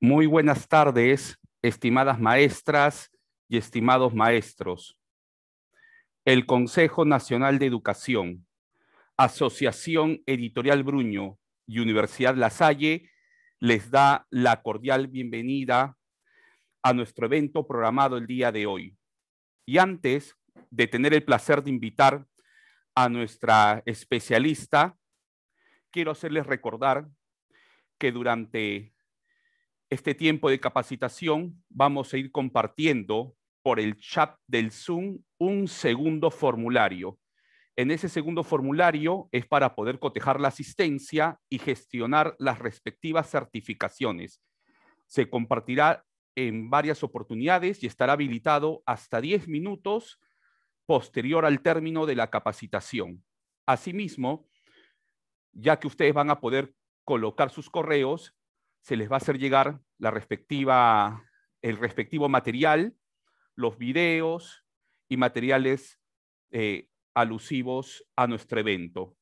Muy buenas tardes, estimadas maestras y estimados maestros. El Consejo Nacional de Educación, Asociación Editorial Bruño y Universidad La Salle les da la cordial bienvenida a nuestro evento programado el día de hoy. Y antes de tener el placer de invitar a nuestra especialista, quiero hacerles recordar que durante este tiempo de capacitación vamos a ir compartiendo por el chat del Zoom un segundo formulario. En ese segundo formulario es para poder cotejar la asistencia y gestionar las respectivas certificaciones. Se compartirá en varias oportunidades y estará habilitado hasta 10 minutos posterior al término de la capacitación. Asimismo, ya que ustedes van a poder colocar sus correos, se les va a hacer llegar la el respectivo material, los videos y materiales eh, alusivos a nuestro evento.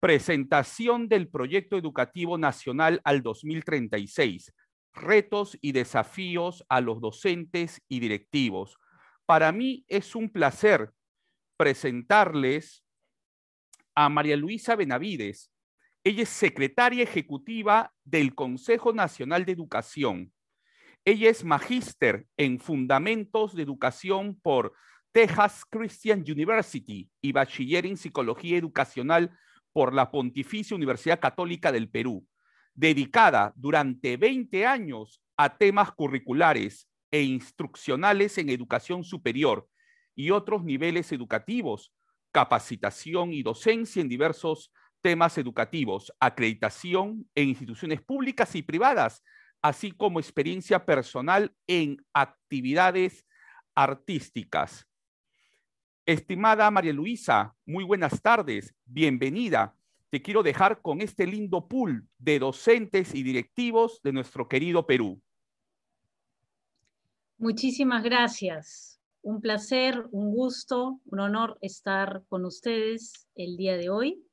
Presentación del Proyecto Educativo Nacional al 2036. Retos y desafíos a los docentes y directivos. Para mí es un placer presentarles a María Luisa Benavides, ella es secretaria ejecutiva del Consejo Nacional de Educación. Ella es magíster en Fundamentos de Educación por Texas Christian University y bachiller en Psicología Educacional por la Pontificia Universidad Católica del Perú, dedicada durante 20 años a temas curriculares e instruccionales en educación superior y otros niveles educativos, capacitación y docencia en diversos temas educativos, acreditación en instituciones públicas y privadas, así como experiencia personal en actividades artísticas. Estimada María Luisa, muy buenas tardes, bienvenida. Te quiero dejar con este lindo pool de docentes y directivos de nuestro querido Perú. Muchísimas gracias. Un placer, un gusto, un honor estar con ustedes el día de hoy.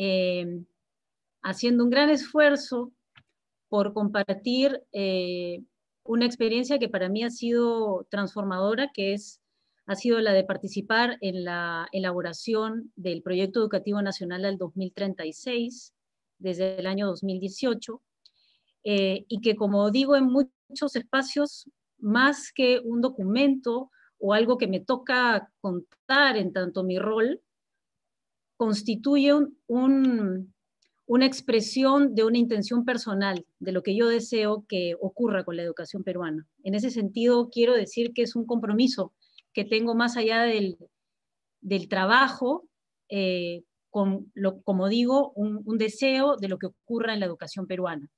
Em, haciendo un gran esfuerzo por compartir eh, una experiencia que para mí ha sido transformadora, que es, ha sido la de participar en la elaboración del Proyecto Educativo Nacional al 2036, desde el año 2018, eh, y que como digo en muchos espacios, más que un documento o algo que me toca contar en tanto mi rol, constituyen una expresión de una intención personal, de lo que yo deseo que ocurra con la educación peruana. En ese sentido, quiero decir que es un compromiso que tengo más allá del, trabajo, eh, con como digo, un, un deseo de lo que ocurra en la educación peruana.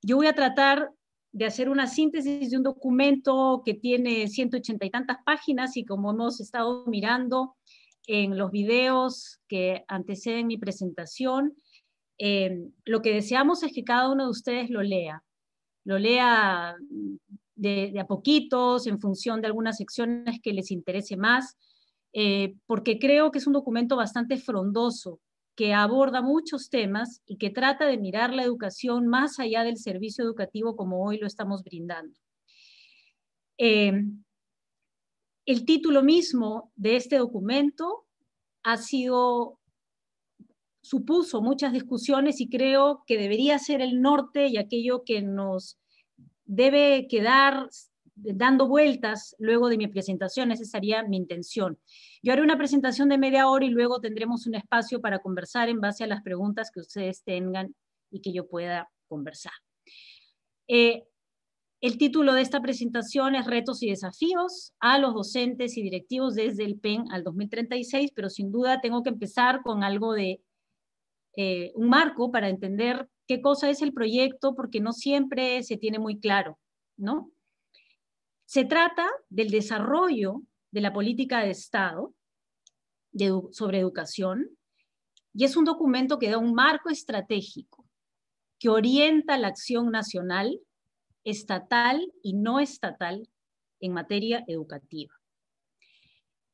Yo voy a tratar de hacer una síntesis de un documento que tiene 180 y tantas páginas y como hemos estado mirando, en los videos que anteceden mi presentación. Eh, lo que deseamos es que cada uno de ustedes lo lea, lo lea de, a poquitos, en función de algunas secciones que les interese más, eh, porque creo que es un documento bastante frondoso, que aborda muchos temas y que trata de mirar la educación más allá del servicio educativo como hoy lo estamos brindando. Eh, el título mismo de este documento ha sido supuso muchas discusiones y creo que debería ser el norte y aquello que nos debe quedar dando vueltas luego de mi presentación, esa sería mi intención. Yo haré una presentación de media hora y luego tendremos un espacio para conversar en base a las preguntas que ustedes tengan y que yo pueda conversar. Eh, el título de esta presentación es Retos y desafíos a los docentes y directivos desde el PEN al 2036, pero sin duda tengo que empezar con algo de eh, un marco para entender qué cosa es el proyecto, porque no siempre se tiene muy claro, ¿no? Se trata del desarrollo de la política de Estado sobre educación y es un documento que da un marco estratégico que orienta la acción nacional estatal y no estatal en materia educativa.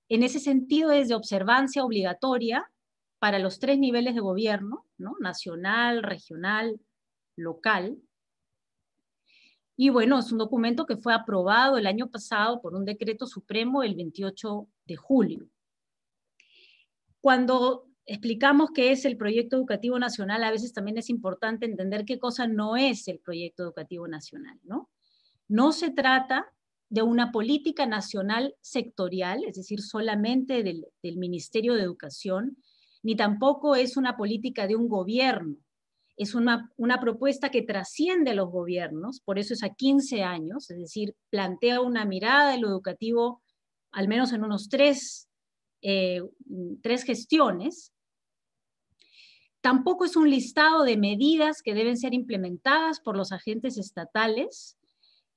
En ese sentido, es de observancia obligatoria para los tres niveles de gobierno, ¿no? nacional, regional, local. Y bueno, es un documento que fue aprobado el año pasado por un decreto supremo el 28 de julio. Cuando explicamos qué es el proyecto educativo nacional, a veces también es importante entender qué cosa no es el proyecto educativo nacional, ¿no? No se trata de una política nacional sectorial, es decir, solamente del, Ministerio de Educación, ni tampoco es una política de un gobierno. Es una, propuesta que trasciende a los gobiernos, por eso es a 15 años, es decir, plantea una mirada de lo educativo al menos en unos tres, eh, tres gestiones, Tampoco es un listado de medidas que deben ser implementadas por los agentes estatales,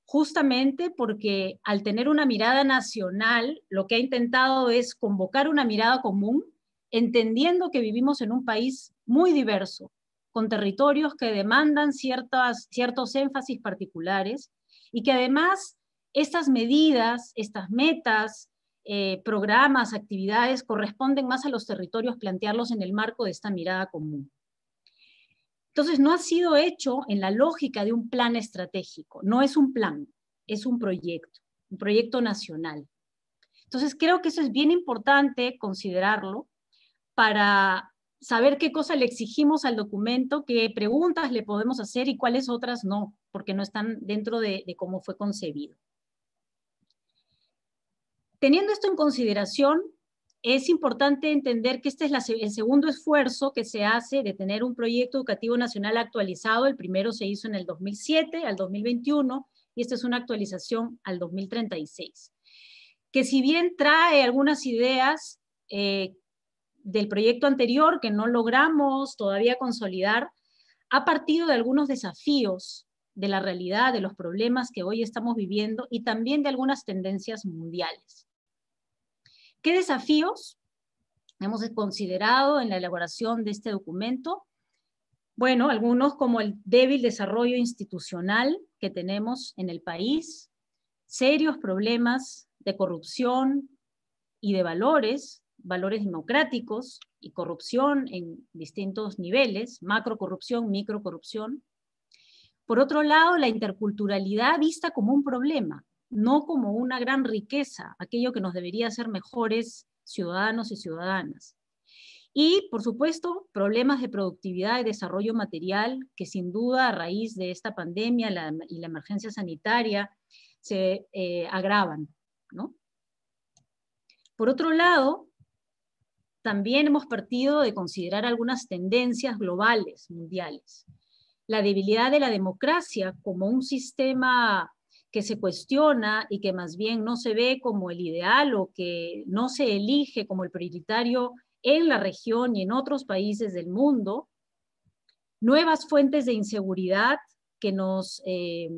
justamente porque al tener una mirada nacional, lo que ha intentado es convocar una mirada común, entendiendo que vivimos en un país muy diverso, con territorios que demandan ciertas, ciertos énfasis particulares y que además estas medidas, estas metas, eh, programas, actividades corresponden más a los territorios plantearlos en el marco de esta mirada común. Entonces, no ha sido hecho en la lógica de un plan estratégico, no es un plan, es un proyecto, un proyecto nacional. Entonces, creo que eso es bien importante considerarlo para saber qué cosa le exigimos al documento, qué preguntas le podemos hacer y cuáles otras no, porque no están dentro de cómo fue concebido. Teniendo esto en consideración, es importante entender que este es el segundo esfuerzo que se hace de tener un proyecto educativo nacional actualizado. El primero se hizo en el 2007 al 2021 y esta es una actualización al 2036, que si bien trae algunas ideas eh, del proyecto anterior que no logramos todavía consolidar, ha partido de algunos desafíos de la realidad, de los problemas que hoy estamos viviendo y también de algunas tendencias mundiales. ¿Qué desafíos hemos considerado en la elaboración de este documento? Bueno, algunos como el débil desarrollo institucional que tenemos en el país, serios problemas de corrupción y de valores, valores democráticos y corrupción en distintos niveles, macrocorrupción, microcorrupción. Por otro lado, la interculturalidad vista como un problema, no como una gran riqueza, aquello que nos debería hacer mejores ciudadanos y ciudadanas. Y, por supuesto, problemas de productividad y desarrollo material, que sin duda a raíz de esta pandemia y la emergencia sanitaria se eh, agravan. Por otro lado, también hemos partido de considerar algunas tendencias globales, mundiales. La debilidad de la democracia como un sistema que se cuestiona y que más bien no se ve como el ideal o que no se elige como el prioritario en la región y en otros países del mundo, nuevas fuentes de inseguridad que nos eh,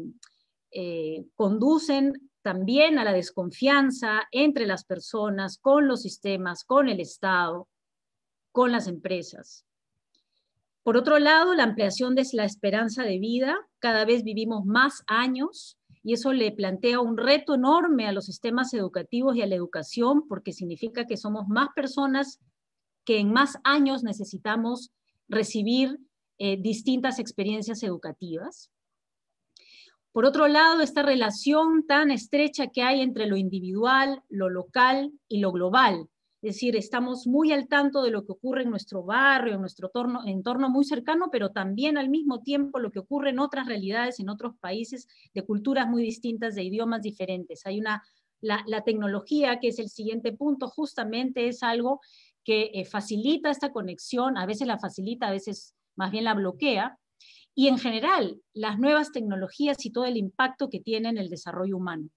eh, conducen también a la desconfianza entre las personas, con los sistemas, con el Estado, con las empresas. Por otro lado, la ampliación de la esperanza de vida. Cada vez vivimos más años y eso le plantea un reto enorme a los sistemas educativos y a la educación porque significa que somos más personas que en más años necesitamos recibir eh, distintas experiencias educativas. Por otro lado, esta relación tan estrecha que hay entre lo individual, lo local y lo global, es decir, estamos muy al tanto de lo que ocurre en nuestro barrio, en nuestro entorno muy cercano, pero también al mismo tiempo lo que ocurre en otras realidades, en otros países, de culturas muy distintas, de idiomas diferentes. Hay una, la, tecnología, que es el siguiente punto, justamente es algo que eh, facilita esta conexión, a veces la facilita, a veces más bien la bloquea, y en general las nuevas tecnologías y todo el impacto que tienen en el desarrollo humano.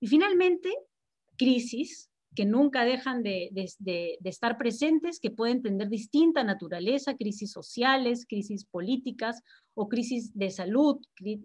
Y finalmente, crisis, que nunca dejan de, estar presentes, que pueden tener distinta naturaleza, crisis sociales, crisis políticas o crisis de salud,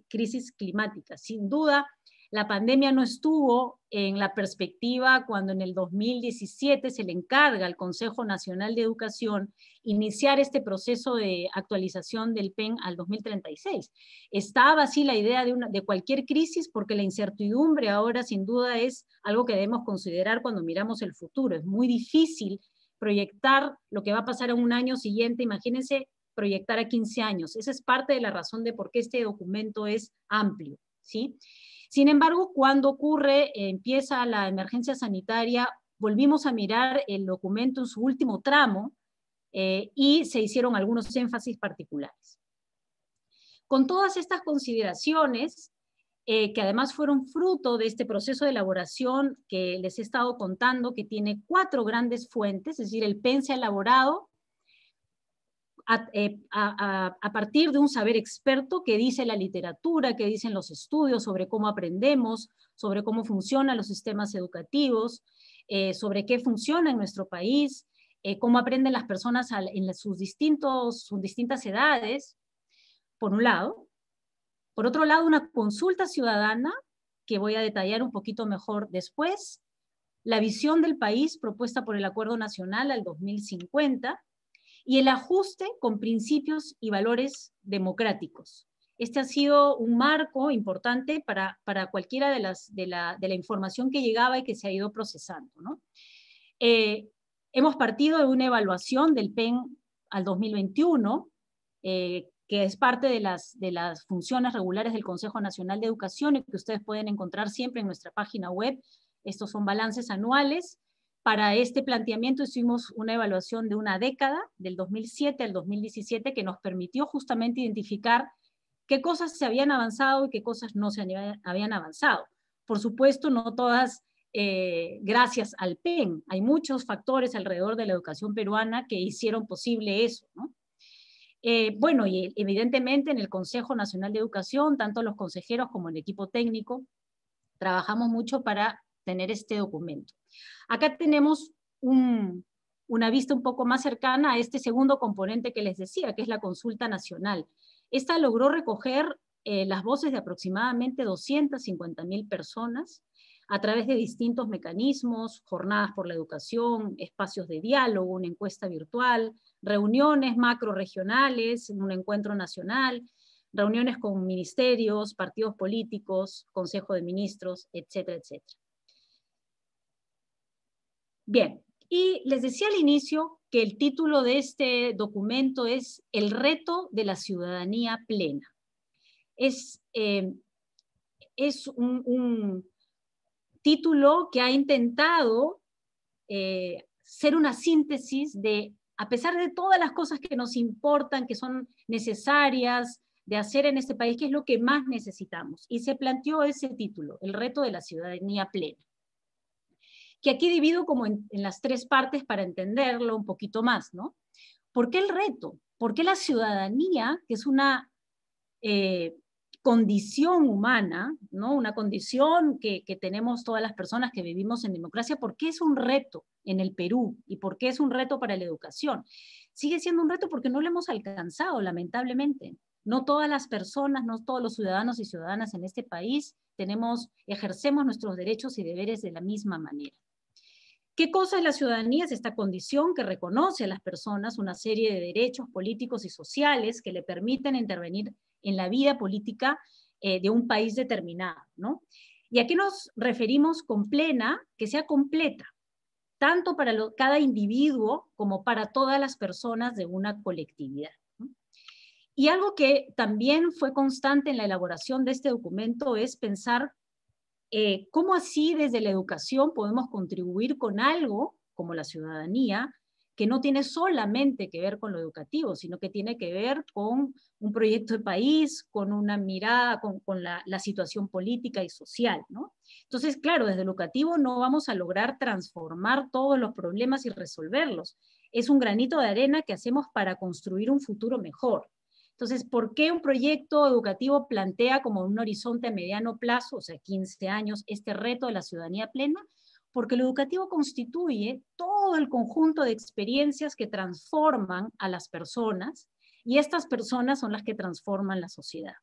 crisis climáticas. Sin duda, la pandemia no estuvo en la perspectiva cuando en el 2017 se le encarga al Consejo Nacional de Educación iniciar este proceso de actualización del PEN al 2036. Estaba así la idea de, una, de cualquier crisis porque la incertidumbre ahora sin duda es algo que debemos considerar cuando miramos el futuro. Es muy difícil proyectar lo que va a pasar en un año siguiente. Imagínense proyectar a 15 años. Esa es parte de la razón de por qué este documento es amplio. ¿sí? Sin embargo, cuando ocurre, empieza la emergencia sanitaria, volvimos a mirar el documento en su último tramo eh, y se hicieron algunos énfasis particulares. Con todas estas consideraciones, eh, que además fueron fruto de este proceso de elaboración que les he estado contando, que tiene cuatro grandes fuentes, es decir, el PEN se ha elaborado eh, a, partir de un saber experto que dice la literatura, que dicen los estudios sobre cómo aprendemos, sobre cómo funcionan los sistemas educativos, eh, sobre qué funciona en nuestro país, eh, cómo aprenden las personas en sus, distintos, sus distintas edades, por un lado. Por otro lado, una consulta ciudadana, que voy a detallar un poquito mejor después, la visión del país propuesta por el Acuerdo Nacional al 2050 y el ajuste con principios y valores democráticos. Este ha sido un marco importante para, cualquiera de, las, de, la, información que llegaba y que se ha ido procesando. Eh, hemos partido de una evaluación del PEN al 2021, eh, que es parte de las, de las funciones regulares del Consejo Nacional de Educación y que ustedes pueden encontrar siempre en nuestra página web. Estos son balances anuales para este planteamiento hicimos una evaluación de una década, del 2007 al 2017, que nos permitió justamente identificar qué cosas se habían avanzado y qué cosas no se habían avanzado. Por supuesto, no todas eh, gracias al PEN. Hay muchos factores alrededor de la educación peruana que hicieron posible eso. Eh, bueno, y evidentemente en el Consejo Nacional de Educación, tanto los consejeros como el equipo técnico, trabajamos mucho para tener este documento. Acá tenemos una vista un poco más cercana a este segundo componente que les decía, que es la consulta nacional. Esta logró recoger eh, las voces de aproximadamente 250.000 personas a través de distintos mecanismos, jornadas por la educación, espacios de diálogo, una encuesta virtual, reuniones macroregionales, un encuentro nacional, reuniones con ministerios, partidos políticos, consejo de ministros, etcétera, etcétera. Bien, y les decía al inicio que el título de este documento es El reto de la ciudadanía plena. Es, eh, es un, título que ha intentado eh, ser una síntesis de, a pesar de todas las cosas que nos importan, que son necesarias de hacer en este país, que es lo que más necesitamos. Y se planteó ese título, El reto de la ciudadanía plena que aquí divido como en, las tres partes para entenderlo un poquito más, ¿no? ¿Por qué el reto? ¿Por qué la ciudadanía, que es una eh, condición humana, ¿no? una condición que, tenemos todas las personas que vivimos en democracia, ¿por qué es un reto en el Perú y por qué es un reto para la educación? Sigue siendo un reto porque no lo hemos alcanzado, lamentablemente. No todas las personas, no todos los ciudadanos y ciudadanas en este país tenemos, ejercemos nuestros derechos y deberes de la misma manera. ¿Qué cosa es la ciudadanía? Es esta condición que reconoce a las personas una serie de derechos políticos y sociales que le permiten intervenir en la vida política eh, de un país determinado. ¿no? ¿Y a qué nos referimos con plena? Que sea completa, tanto para cada individuo como para todas las personas de una colectividad. Y algo que también fue constante en la elaboración de este documento es pensar eh, cómo así desde la educación podemos contribuir con algo como la ciudadanía que no tiene solamente que ver con lo educativo, sino que tiene que ver con un proyecto de país, con una mirada, con, la, situación política y social. ¿no? Entonces, claro, desde el educativo no vamos a lograr transformar todos los problemas y resolverlos. Es un granito de arena que hacemos para construir un futuro mejor. Entonces, ¿por qué un proyecto educativo plantea como un horizonte a mediano plazo, o sea, 15 años, este reto de la ciudadanía plena? Porque lo educativo constituye todo el conjunto de experiencias que transforman a las personas y estas personas son las que transforman la sociedad.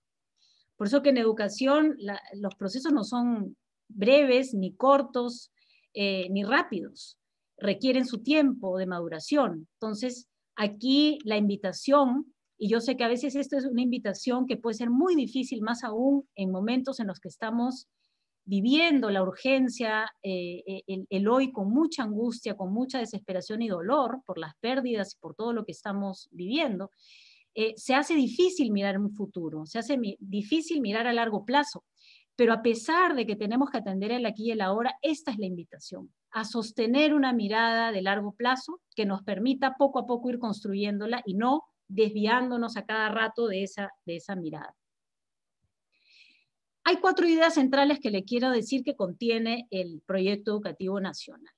Por eso que en educación los procesos no son breves, ni cortos, eh, ni rápidos. Requieren su tiempo de maduración. Entonces, aquí la invitación y yo sé que a veces esto es una invitación que puede ser muy difícil, más aún en momentos en los que estamos viviendo la urgencia, eh, eh, el, hoy con mucha angustia, con mucha desesperación y dolor por las pérdidas y por todo lo que estamos viviendo, eh, se hace difícil mirar un futuro, se hace difícil mirar a largo plazo. Pero a pesar de que tenemos que atender el aquí y el ahora, esta es la invitación, a sostener una mirada de largo plazo que nos permita poco a poco ir construyéndola y no desviándonos a cada rato de esa, de esa mirada. Hay cuatro ideas centrales que le quiero decir que contiene el proyecto educativo nacional.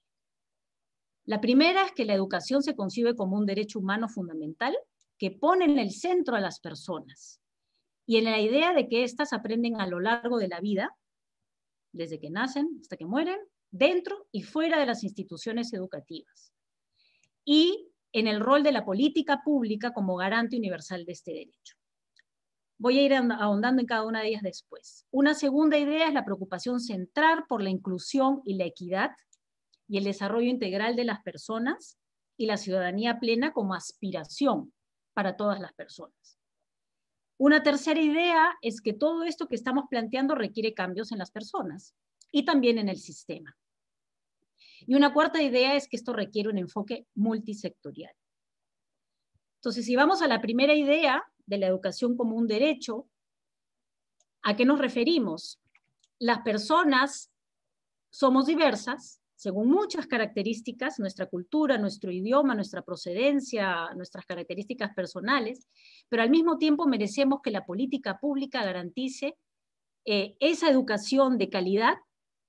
La primera es que la educación se concibe como un derecho humano fundamental que pone en el centro a las personas y en la idea de que éstas aprenden a lo largo de la vida, desde que nacen hasta que mueren, dentro y fuera de las instituciones educativas. Y en el rol de la política pública como garante universal de este derecho. Voy a ir ahondando en cada una de ellas después. Una segunda idea es la preocupación central por la inclusión y la equidad y el desarrollo integral de las personas y la ciudadanía plena como aspiración para todas las personas. Una tercera idea es que todo esto que estamos planteando requiere cambios en las personas y también en el sistema. Y una cuarta idea es que esto requiere un enfoque multisectorial. Entonces, si vamos a la primera idea de la educación como un derecho, ¿a qué nos referimos? Las personas somos diversas, según muchas características, nuestra cultura, nuestro idioma, nuestra procedencia, nuestras características personales, pero al mismo tiempo merecemos que la política pública garantice eh, esa educación de calidad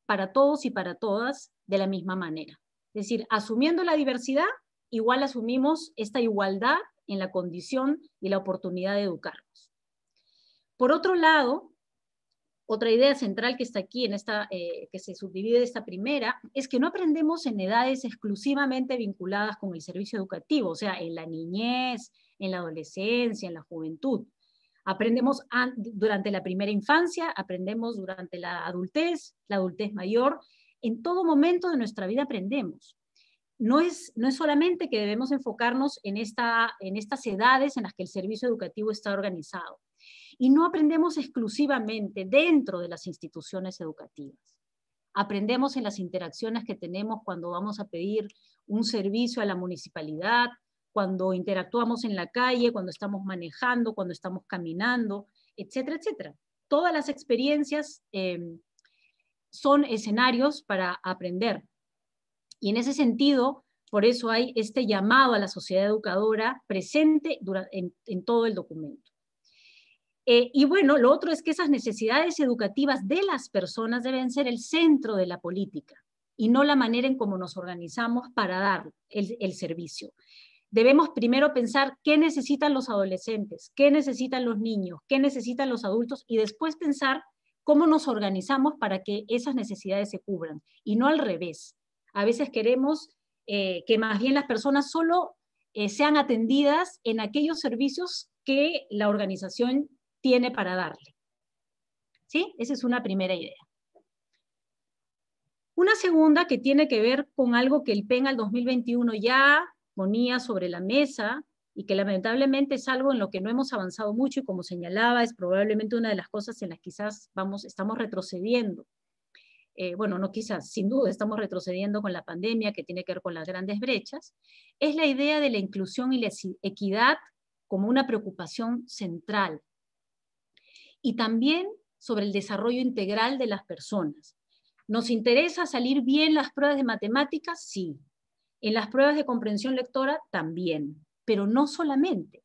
para todos y para todas de la misma manera. Es decir, asumiendo la diversidad, igual asumimos esta igualdad en la condición y la oportunidad de educarnos. Por otro lado, otra idea central que está aquí, en esta, eh, que se subdivide esta primera, es que no aprendemos en edades exclusivamente vinculadas con el servicio educativo, o sea, en la niñez, en la adolescencia, en la juventud. Aprendemos durante la primera infancia, aprendemos durante la adultez, la adultez mayor en todo momento de nuestra vida aprendemos. No es, no es solamente que debemos enfocarnos en, esta, en estas edades en las que el servicio educativo está organizado. Y no aprendemos exclusivamente dentro de las instituciones educativas. Aprendemos en las interacciones que tenemos cuando vamos a pedir un servicio a la municipalidad, cuando interactuamos en la calle, cuando estamos manejando, cuando estamos caminando, etcétera, etcétera. Todas las experiencias eh, son escenarios para aprender. Y en ese sentido, por eso hay este llamado a la sociedad educadora presente en, todo el documento. Eh, y bueno, lo otro es que esas necesidades educativas de las personas deben ser el centro de la política y no la manera en cómo nos organizamos para dar el servicio. Debemos primero pensar qué necesitan los adolescentes, qué necesitan los niños, qué necesitan los adultos y después pensar cómo nos organizamos para que esas necesidades se cubran y no al revés. A veces queremos eh, que más bien las personas solo eh, sean atendidas en aquellos servicios que la organización tiene para darle. ¿Sí? Esa es una primera idea. Una segunda que tiene que ver con algo que el PEN al 2021 ya ponía sobre la mesa, y que lamentablemente es algo en lo que no hemos avanzado mucho y como señalaba, es probablemente una de las cosas en las que quizás vamos, estamos retrocediendo. Eh, bueno, no quizás, sin duda estamos retrocediendo con la pandemia que tiene que ver con las grandes brechas, es la idea de la inclusión y la equidad como una preocupación central. Y también sobre el desarrollo integral de las personas. ¿Nos interesa salir bien las pruebas de matemáticas? Sí. En las pruebas de comprensión lectora también pero no solamente.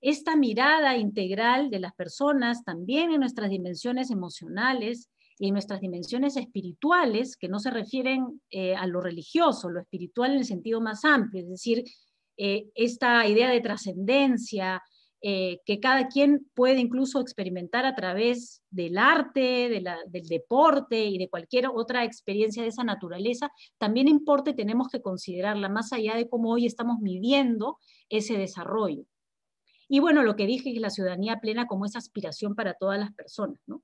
Esta mirada integral de las personas también en nuestras dimensiones emocionales y en nuestras dimensiones espirituales, que no se refieren eh, a lo religioso, lo espiritual en el sentido más amplio, es decir, eh, esta idea de trascendencia, eh, que cada quien puede incluso experimentar a través del arte, del deporte y de cualquier otra experiencia de esa naturaleza, también importa y tenemos que considerarla más allá de cómo hoy estamos midiendo ese desarrollo. Y bueno, lo que dije es la ciudadanía plena como esa aspiración para todas las personas. ¿no?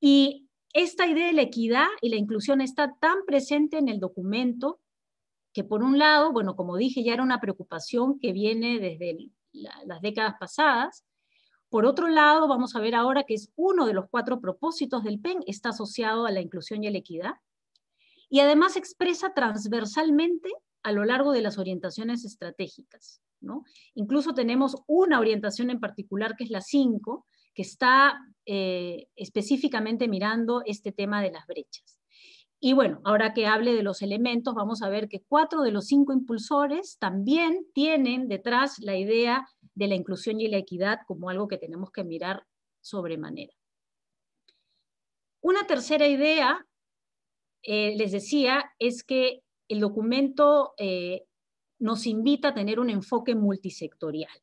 Y esta idea de la equidad y la inclusión está tan presente en el documento que por un lado, bueno, como dije, ya era una preocupación que viene desde el las décadas pasadas. Por otro lado, vamos a ver ahora que es uno de los cuatro propósitos del PEN, está asociado a la inclusión y a la equidad, y además expresa transversalmente a lo largo de las orientaciones estratégicas. ¿no? Incluso tenemos una orientación en particular, que es la 5, que está eh, específicamente mirando este tema de las brechas. Y bueno, ahora que hable de los elementos, vamos a ver que cuatro de los cinco impulsores también tienen detrás la idea de la inclusión y la equidad como algo que tenemos que mirar sobremanera. Una tercera idea, eh, les decía, es que el documento eh, nos invita a tener un enfoque multisectorial.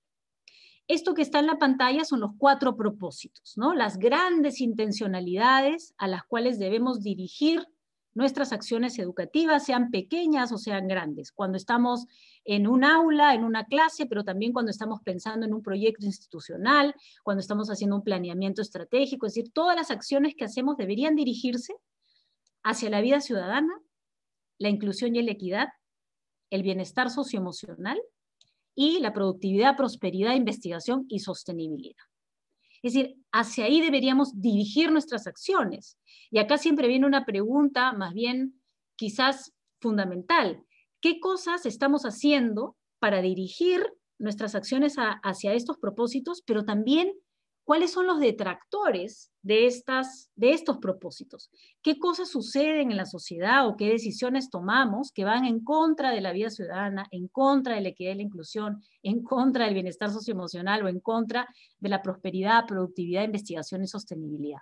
Esto que está en la pantalla son los cuatro propósitos, ¿no? las grandes intencionalidades a las cuales debemos dirigir nuestras acciones educativas, sean pequeñas o sean grandes, cuando estamos en un aula, en una clase, pero también cuando estamos pensando en un proyecto institucional, cuando estamos haciendo un planeamiento estratégico, es decir, todas las acciones que hacemos deberían dirigirse hacia la vida ciudadana, la inclusión y la equidad, el bienestar socioemocional y la productividad, prosperidad, investigación y sostenibilidad. Es decir, hacia ahí deberíamos dirigir nuestras acciones. Y acá siempre viene una pregunta más bien quizás fundamental. ¿Qué cosas estamos haciendo para dirigir nuestras acciones hacia estos propósitos, pero también cuáles son los detractores de, estas, de estos propósitos, qué cosas suceden en la sociedad o qué decisiones tomamos que van en contra de la vida ciudadana, en contra de la equidad y la inclusión, en contra del bienestar socioemocional o en contra de la prosperidad, productividad, investigación y sostenibilidad.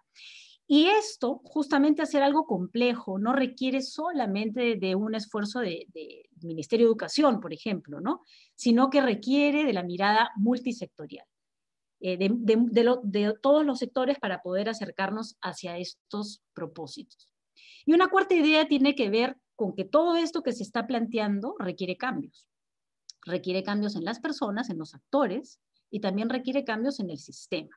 Y esto, justamente hacer algo complejo, no requiere solamente de un esfuerzo de, de Ministerio de Educación, por ejemplo, ¿no? sino que requiere de la mirada multisectorial. Eh, de, todos los sectores para poder acercarnos hacia estos propósitos. Y una cuarta idea tiene que ver con que todo esto que se está planteando requiere cambios. Requiere cambios en las personas, en los actores, y también requiere cambios en el sistema.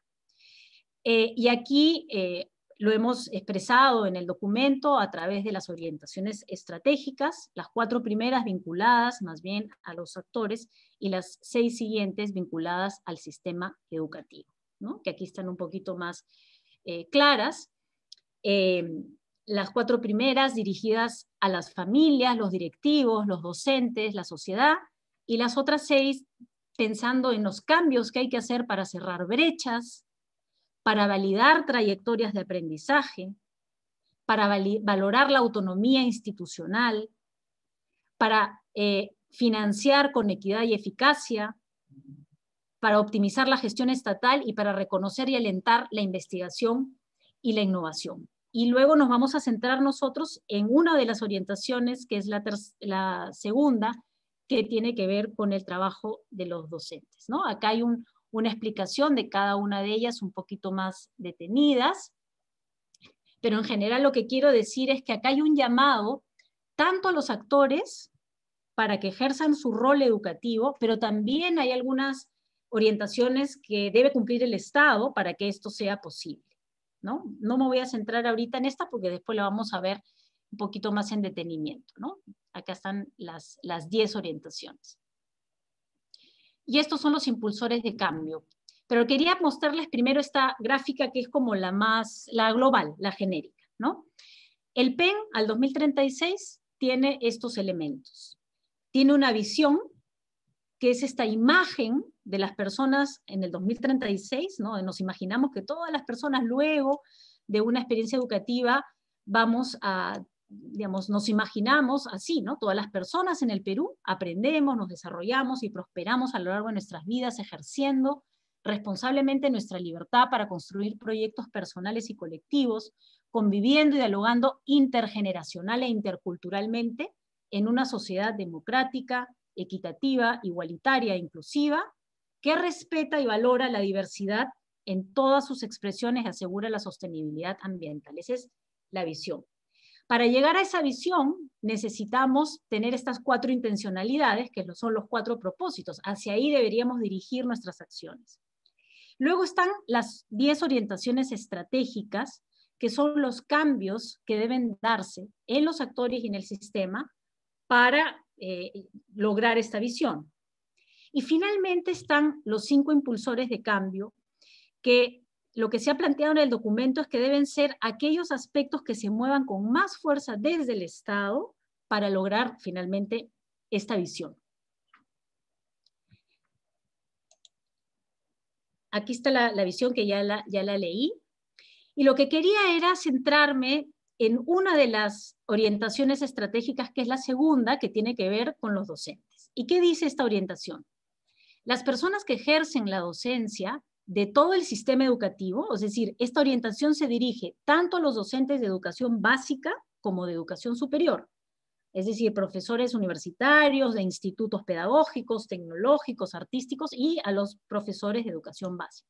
Eh, y aquí eh, lo hemos expresado en el documento a través de las orientaciones estratégicas, las cuatro primeras vinculadas más bien a los actores y las seis siguientes vinculadas al sistema educativo, que aquí están un poquito más eh, claras. Eh, las cuatro primeras dirigidas a las familias, los directivos, los docentes, la sociedad, y las otras seis pensando en los cambios que hay que hacer para cerrar brechas, para validar trayectorias de aprendizaje, para valorar la autonomía institucional, para eh, financiar con equidad y eficacia, para optimizar la gestión estatal y para reconocer y alentar la investigación y la innovación. Y luego nos vamos a centrar nosotros en una de las orientaciones, que es la, la segunda, que tiene que ver con el trabajo de los docentes. ¿no? Acá hay un, una explicación de cada una de ellas un poquito más detenidas. Pero en general lo que quiero decir es que acá hay un llamado tanto a los actores para que ejerzan su rol educativo, pero también hay algunas orientaciones que debe cumplir el Estado para que esto sea posible. ¿no? no me voy a centrar ahorita en esta porque después la vamos a ver un poquito más en detenimiento. ¿no? Acá están las 10 orientaciones y estos son los impulsores de cambio. Pero quería mostrarles primero esta gráfica que es como la más, la global, la genérica, ¿no? El PEN al 2036 tiene estos elementos. Tiene una visión, que es esta imagen de las personas en el 2036, ¿no? Nos imaginamos que todas las personas luego de una experiencia educativa vamos a digamos, nos imaginamos así, ¿no? Todas las personas en el Perú aprendemos, nos desarrollamos y prosperamos a lo largo de nuestras vidas ejerciendo responsablemente nuestra libertad para construir proyectos personales y colectivos, conviviendo y dialogando intergeneracional e interculturalmente en una sociedad democrática, equitativa, igualitaria, e inclusiva, que respeta y valora la diversidad en todas sus expresiones y asegura la sostenibilidad ambiental. Esa es la visión. Para llegar a esa visión necesitamos tener estas cuatro intencionalidades, que son los cuatro propósitos. Hacia ahí deberíamos dirigir nuestras acciones. Luego están las diez orientaciones estratégicas, que son los cambios que deben darse en los actores y en el sistema para eh, lograr esta visión. Y finalmente están los cinco impulsores de cambio, que lo que se ha planteado en el documento es que deben ser aquellos aspectos que se muevan con más fuerza desde el Estado para lograr finalmente esta visión. Aquí está la, visión que ya ya la leí. Y lo que quería era centrarme en una de las orientaciones estratégicas, que es la segunda, que tiene que ver con los docentes. ¿Y qué dice esta orientación? Las personas que ejercen la docencia de todo el sistema educativo, es decir, esta orientación se dirige tanto a los docentes de educación básica como de educación superior, es decir, profesores universitarios, de institutos pedagógicos, tecnológicos, artísticos y a los profesores de educación básica.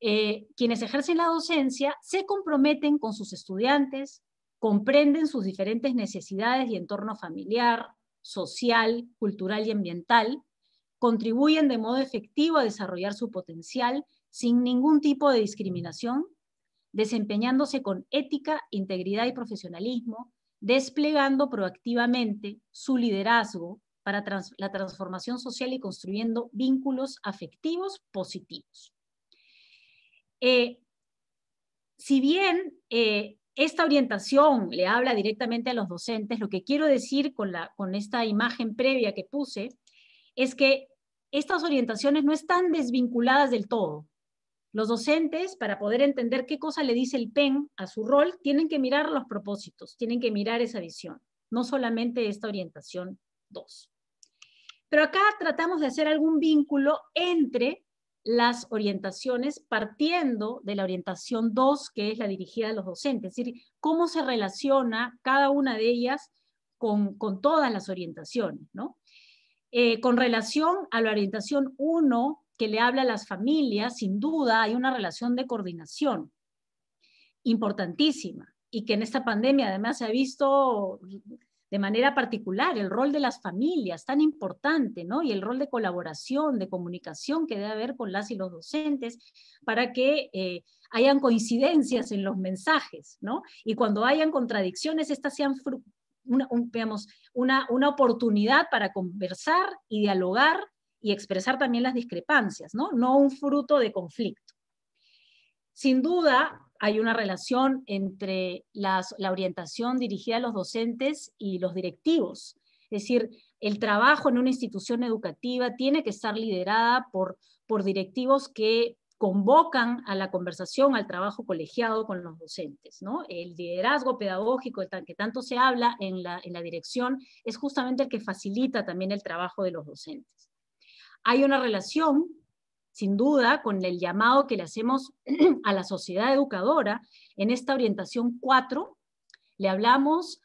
Eh, quienes ejercen la docencia se comprometen con sus estudiantes, comprenden sus diferentes necesidades y entorno familiar, social, cultural y ambiental, contribuyen de modo efectivo a desarrollar su potencial sin ningún tipo de discriminación, desempeñándose con ética, integridad y profesionalismo, desplegando proactivamente su liderazgo para la transformación social y construyendo vínculos afectivos positivos. Eh, si bien eh, esta orientación le habla directamente a los docentes, lo que quiero decir con, con esta imagen previa que puse es que estas orientaciones no están desvinculadas del todo. Los docentes, para poder entender qué cosa le dice el PEN a su rol, tienen que mirar los propósitos, tienen que mirar esa visión, no solamente esta orientación 2. Pero acá tratamos de hacer algún vínculo entre las orientaciones partiendo de la orientación 2, que es la dirigida a los docentes, es decir, cómo se relaciona cada una de ellas con, con todas las orientaciones, ¿no? Eh, con relación a la orientación 1, que le habla a las familias, sin duda hay una relación de coordinación importantísima y que en esta pandemia además se ha visto de manera particular el rol de las familias tan importante, ¿no? Y el rol de colaboración, de comunicación que debe haber con las y los docentes para que eh, hayan coincidencias en los mensajes, ¿no? Y cuando hayan contradicciones, estas sean una, una, oportunidad para conversar y dialogar y expresar también las discrepancias, ¿no? No un fruto de conflicto. Sin duda, hay una relación entre la orientación dirigida a los docentes y los directivos. Es decir, el trabajo en una institución educativa tiene que estar liderada por, por directivos que convocan a la conversación, al trabajo colegiado con los docentes. ¿no? El liderazgo pedagógico el que tanto se habla en la, dirección es justamente el que facilita también el trabajo de los docentes. Hay una relación, sin duda, con el llamado que le hacemos a la sociedad educadora en esta orientación 4. Le hablamos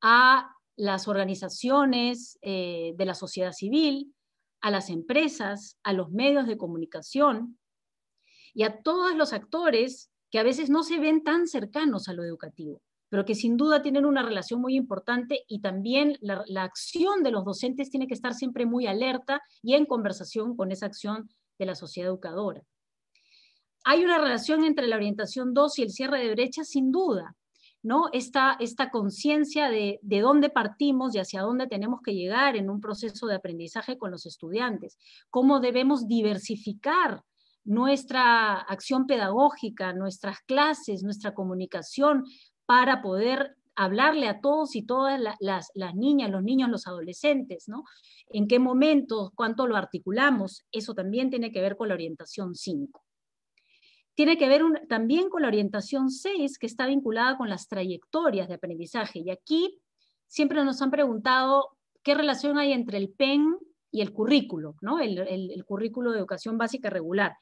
a las organizaciones eh, de la sociedad civil, a las empresas, a los medios de comunicación, y a todos los actores que a veces no se ven tan cercanos a lo educativo, pero que sin duda tienen una relación muy importante y también la, acción de los docentes tiene que estar siempre muy alerta y en conversación con esa acción de la sociedad educadora. Hay una relación entre la orientación 2 y el cierre de brechas, sin duda, ¿no? Esta, esta conciencia de, de, dónde partimos y hacia dónde tenemos que llegar en un proceso de aprendizaje con los estudiantes, cómo debemos diversificar nuestra acción pedagógica, nuestras clases, nuestra comunicación para poder hablarle a todos y todas las, niñas, los niños, los adolescentes, ¿no? ¿En qué momentos, cuánto lo articulamos? Eso también tiene que ver con la orientación 5. Tiene que ver también con la orientación 6, que está vinculada con las trayectorias de aprendizaje. Y aquí siempre nos han preguntado qué relación hay entre el PEN y el currículo, ¿no? el, currículo de educación básica regular.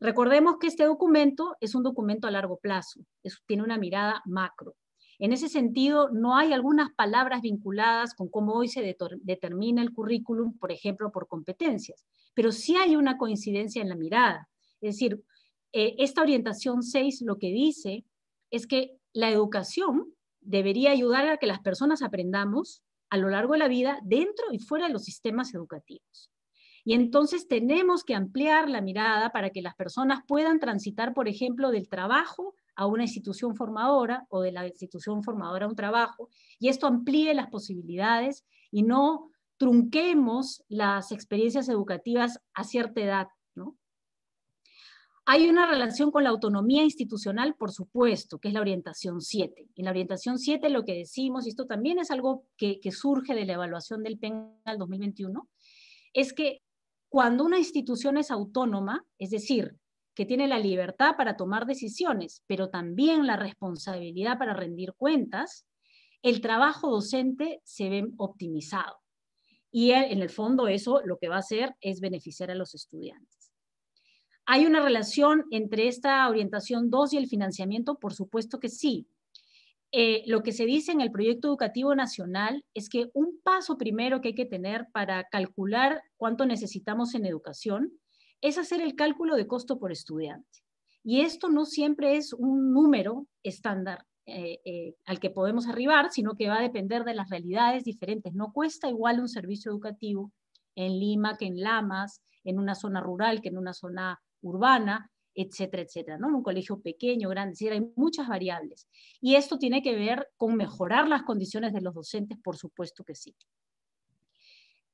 Recordemos que este documento es un documento a largo plazo, tiene una mirada macro. En ese sentido, no hay algunas palabras vinculadas con cómo hoy se determina el currículum, por ejemplo, por competencias, pero sí hay una coincidencia en la mirada. Es decir, eh, esta orientación 6 lo que dice es que la educación debería ayudar a que las personas aprendamos a lo largo de la vida dentro y fuera de los sistemas educativos. Y entonces tenemos que ampliar la mirada para que las personas puedan transitar, por ejemplo, del trabajo a una institución formadora o de la institución formadora a un trabajo, y esto amplíe las posibilidades y no trunquemos las experiencias educativas a cierta edad, hay una relación con la autonomía institucional, por supuesto, que es la orientación 7. En la orientación 7 lo que decimos, y esto también es algo que, surge de la evaluación del PEN al 2021, es que cuando una institución es autónoma, es decir, que tiene la libertad para tomar decisiones, pero también la responsabilidad para rendir cuentas, el trabajo docente se ve optimizado. Y en el fondo eso lo que va a hacer es beneficiar a los estudiantes. ¿Hay una relación entre esta orientación 2 y el financiamiento? Por supuesto que sí. Eh, lo que se dice en el proyecto educativo nacional es que un paso primero que hay que tener para calcular cuánto necesitamos en educación es hacer el cálculo de costo por estudiante. Y esto no siempre es un número estándar eh, eh, al que podemos arribar, sino que va a depender de las realidades diferentes. No cuesta igual un servicio educativo en Lima que en Lamas, en una zona rural que en una zona urbana, etcétera, etcétera, ¿no? En un colegio pequeño, grande, decir, hay muchas variables. Y esto tiene que ver con mejorar las condiciones de los docentes, por supuesto que sí.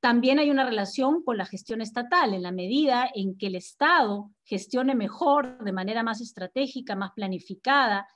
También hay una relación con la gestión estatal, en la medida en que el Estado gestione mejor, de manera más estratégica, más planificada,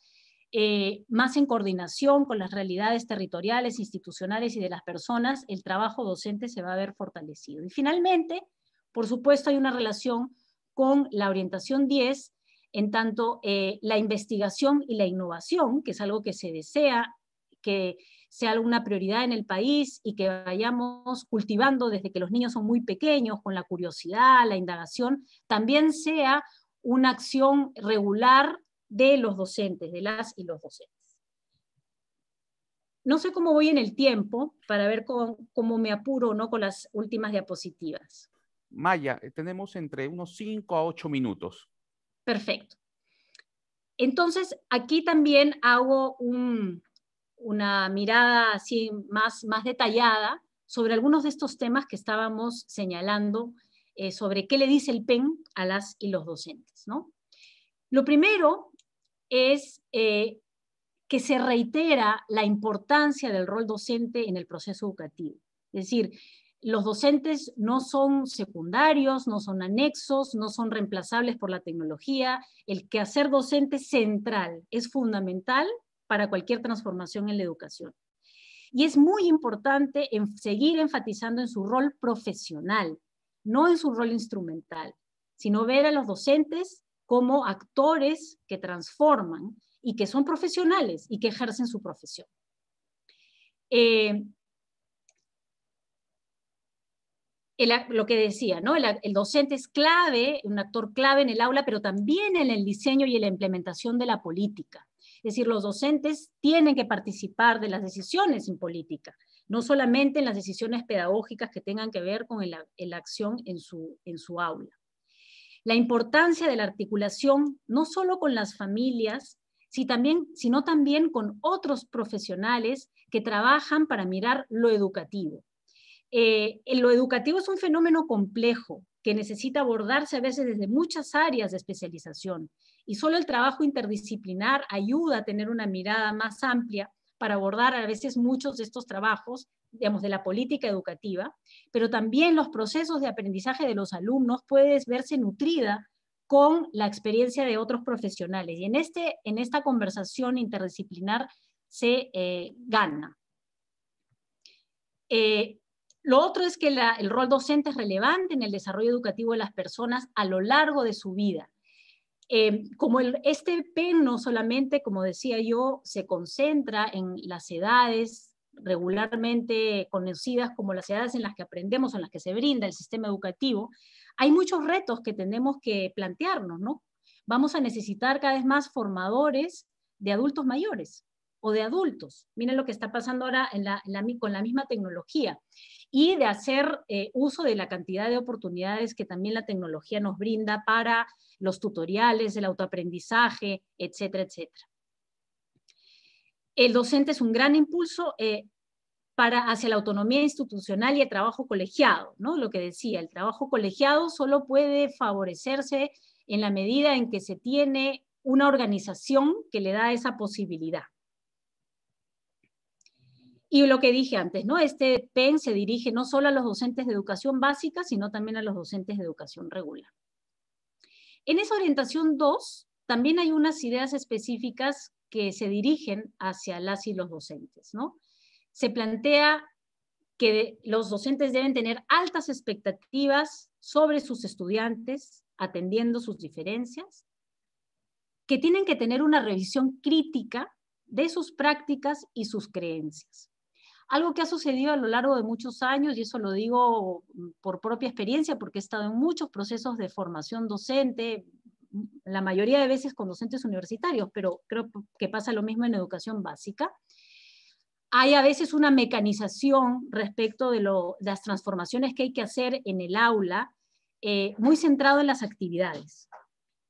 eh, más en coordinación con las realidades territoriales, institucionales y de las personas, el trabajo docente se va a ver fortalecido. Y finalmente, por supuesto, hay una relación con la orientación 10, en tanto eh, la investigación y la innovación, que es algo que se desea que sea una prioridad en el país y que vayamos cultivando desde que los niños son muy pequeños, con la curiosidad, la indagación, también sea una acción regular de los docentes, de las y los docentes. No sé cómo voy en el tiempo para ver cómo, cómo me apuro o no con las últimas diapositivas. Maya, eh, tenemos entre unos 5 a 8 minutos. Perfecto. Entonces, aquí también hago una mirada así más, más detallada sobre algunos de estos temas que estábamos señalando, eh, sobre qué le dice el PEN a las y los docentes. ¿no? Lo primero es eh, que se reitera la importancia del rol docente en el proceso educativo. Es decir, los docentes no son secundarios, no son anexos, no son reemplazables por la tecnología. El quehacer docente central, es fundamental para cualquier transformación en la educación. Y es muy importante seguir enfatizando en su rol profesional, no en su rol instrumental, sino ver a los docentes como actores que transforman y que son profesionales y que ejercen su profesión. Eh, lo que decía, El, docente es clave, un actor clave en el aula, pero también en el diseño y en la implementación de la política. Es decir, los docentes tienen que participar de las decisiones en política, no solamente en las decisiones pedagógicas que tengan que ver con la acción en su, aula. La importancia de la articulación, no solo con las familias, sino también con otros profesionales que trabajan para mirar lo educativo eh, lo educativo es un fenómeno complejo que necesita abordarse a veces desde muchas áreas de especialización y solo el trabajo interdisciplinar ayuda a tener una mirada más amplia para abordar a veces muchos de estos trabajos, digamos, de la política educativa, pero también los procesos de aprendizaje de los alumnos puede verse nutrida con la experiencia de otros profesionales. Y en, este, en esta conversación interdisciplinar se eh, gana. Eh, lo otro es que el rol docente es relevante en el desarrollo educativo de las personas a lo largo de su vida. Eh, como este PEN no solamente, como decía yo, se concentra en las edades regularmente conocidas como las edades en las que aprendemos, en las que se brinda el sistema educativo, hay muchos retos que tenemos que plantearnos, ¿no? Vamos a necesitar cada vez más formadores de adultos mayores o de adultos. Miren lo que está pasando ahora en la, con la misma tecnología y de hacer eh, uso de la cantidad de oportunidades que también la tecnología nos brinda para los tutoriales, el autoaprendizaje, etcétera, etcétera. El docente es un gran impulso eh, para, hacia la autonomía institucional y el trabajo colegiado, ¿no? Lo que decía, el trabajo colegiado solo puede favorecerse en la medida en que se tiene una organización que le da esa posibilidad. Y lo que dije antes, ¿no? Este PEN se dirige no solo a los docentes de educación básica, sino también a los docentes de educación regular. En esa orientación 2, también hay unas ideas específicas que se dirigen hacia las y los docentes, ¿no? Se plantea que los docentes deben tener altas expectativas sobre sus estudiantes, atendiendo sus diferencias, que tienen que tener una revisión crítica de sus prácticas y sus creencias. Algo que ha sucedido a lo largo de muchos años, y eso lo digo mm, por propia experiencia, porque he estado en muchos procesos de formación docente, mm, la mayoría de veces con docentes universitarios, pero creo que pasa lo mismo en educación básica. Hay a veces una mecanización respecto de, las transformaciones que hay que hacer en el aula, eh, muy centrado en las actividades.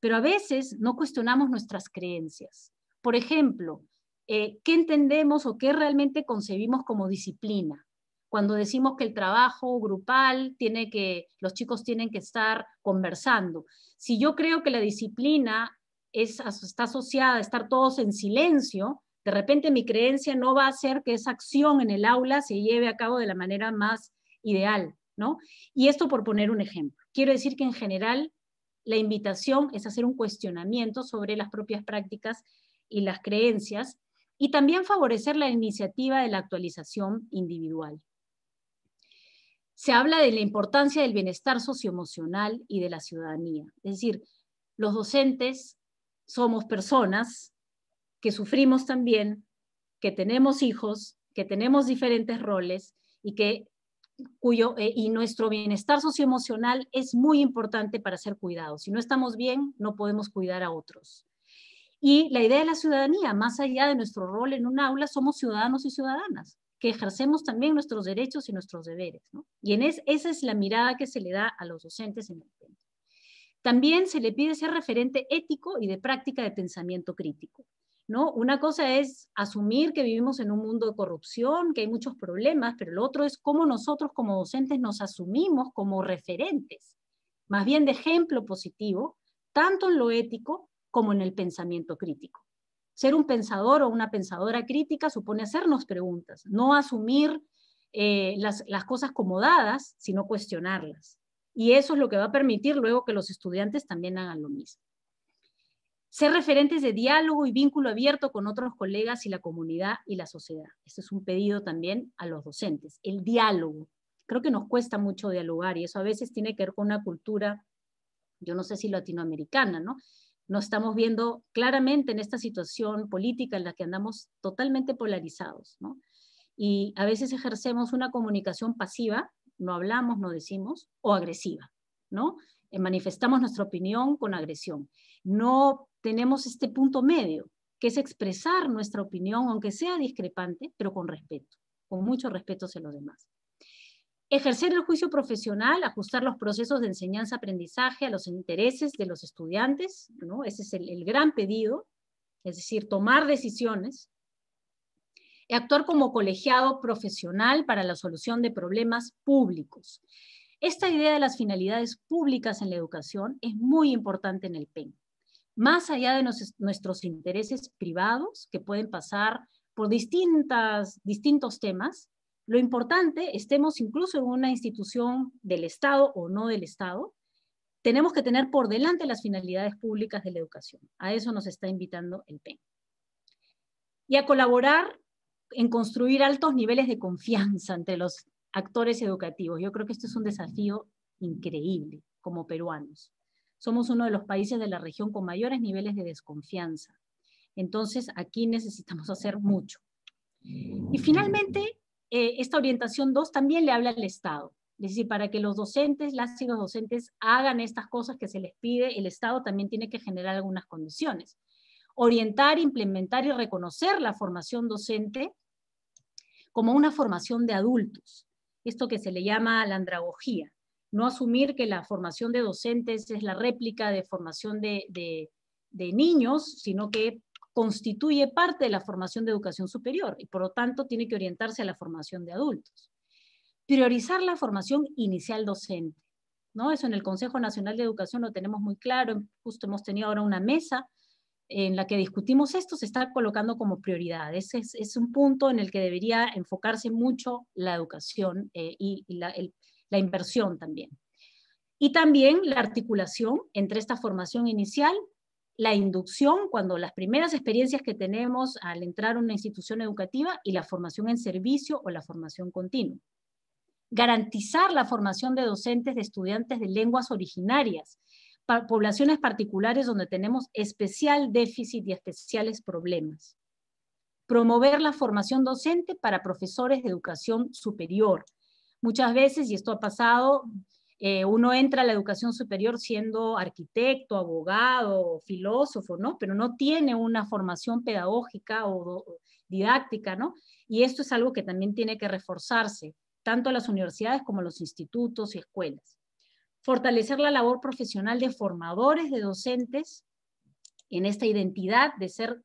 Pero a veces no cuestionamos nuestras creencias. Por ejemplo, eh, qué entendemos o qué realmente concebimos como disciplina. Cuando decimos que el trabajo grupal tiene que, los chicos tienen que estar conversando. Si yo creo que la disciplina es, está asociada a estar todos en silencio, de repente mi creencia no va a hacer que esa acción en el aula se lleve a cabo de la manera más ideal, ¿no? Y esto por poner un ejemplo. Quiero decir que en general la invitación es hacer un cuestionamiento sobre las propias prácticas y las creencias y también favorecer la iniciativa de la actualización individual. Se habla de la importancia del bienestar socioemocional y de la ciudadanía. Es decir, los docentes somos personas que sufrimos también, que tenemos hijos, que tenemos diferentes roles y que cuyo eh, y nuestro bienestar socioemocional es muy importante para ser cuidados. Si no estamos bien, no podemos cuidar a otros. Y la idea de la ciudadanía, más allá de nuestro rol en un aula, somos ciudadanos y ciudadanas, que ejercemos también nuestros derechos y nuestros deberes. Y es, esa es la mirada que se le da a los docentes en el También se le pide ser referente ético y de práctica de pensamiento crítico. ¿No? Una cosa es asumir que vivimos en un mundo de corrupción, que hay muchos problemas, pero lo otro es cómo nosotros como docentes nos asumimos como referentes, más bien de ejemplo positivo, tanto en lo ético como en el pensamiento crítico. Ser un pensador o una pensadora crítica supone hacernos preguntas, no asumir eh, las, cosas como dadas, sino cuestionarlas. Y eso es lo que va a permitir luego que los estudiantes también hagan lo mismo ser referentes de diálogo y vínculo abierto con otros colegas y la comunidad y la sociedad. Este es un pedido también a los docentes, el diálogo. Creo que nos cuesta mucho dialogar y eso a veces tiene que ver con una cultura, yo no sé si latinoamericana, ¿no? nos estamos viendo claramente en esta situación política en la que andamos totalmente polarizados, ¿no? Y a veces ejercemos una comunicación pasiva, no hablamos, no decimos, o agresiva, ¿no? Eh, manifestamos nuestra opinión con agresión. No tenemos este punto medio, que es expresar nuestra opinión, aunque sea discrepante, pero con respeto, con mucho respeto hacia los demás. Ejercer el juicio profesional, ajustar los procesos de enseñanza-aprendizaje a los intereses de los estudiantes, ¿no? ese es el, gran pedido, es decir, tomar decisiones. Y actuar como colegiado profesional para la solución de problemas públicos. Esta idea de las finalidades públicas en la educación es muy importante en el PEN. Más allá de nuestros intereses privados, que pueden pasar por distintas, distintos temas, lo importante, estemos incluso en una institución del Estado o no del Estado, tenemos que tener por delante las finalidades públicas de la educación. A eso nos está invitando el PEN. Y a colaborar en construir altos niveles de confianza entre los actores educativos. Yo creo que esto es un desafío increíble como peruanos. Somos uno de los países de la región con mayores niveles de desconfianza. Entonces, aquí necesitamos hacer mucho. Y finalmente, eh, esta orientación 2 también le habla al Estado. Es decir, para que los docentes, las y los docentes hagan estas cosas que se les pide, el Estado también tiene que generar algunas condiciones. Orientar, implementar y reconocer la formación docente como una formación de adultos, esto que se le llama la andragogía. No asumir que la formación de docentes es la réplica de formación de, de, de niños, sino que constituye parte de la formación de educación superior y por lo tanto tiene que orientarse a la formación de adultos. Priorizar la formación inicial docente. ¿no? Eso en el Consejo Nacional de Educación lo tenemos muy claro, justo hemos tenido ahora una mesa en la que discutimos esto, se está colocando como prioridad. Ese es, un punto en el que debería enfocarse mucho la educación eh, y, la, la inversión también. Y también la articulación entre esta formación inicial la inducción, cuando las primeras experiencias que tenemos al entrar a una institución educativa y la formación en servicio o la formación continua. Garantizar la formación de docentes de estudiantes de lenguas originarias, poblaciones particulares donde tenemos especial déficit y especiales problemas. Promover la formación docente para profesores de educación superior. Muchas veces, y esto ha pasado, eh, uno entra a la educación superior siendo arquitecto, abogado, filósofo, ¿no? Pero no tiene una formación pedagógica o, didáctica, ¿no? Y esto es algo que también tiene que reforzarse, tanto las universidades como los institutos y escuelas. Fortalecer la labor profesional de formadores de docentes en esta identidad de ser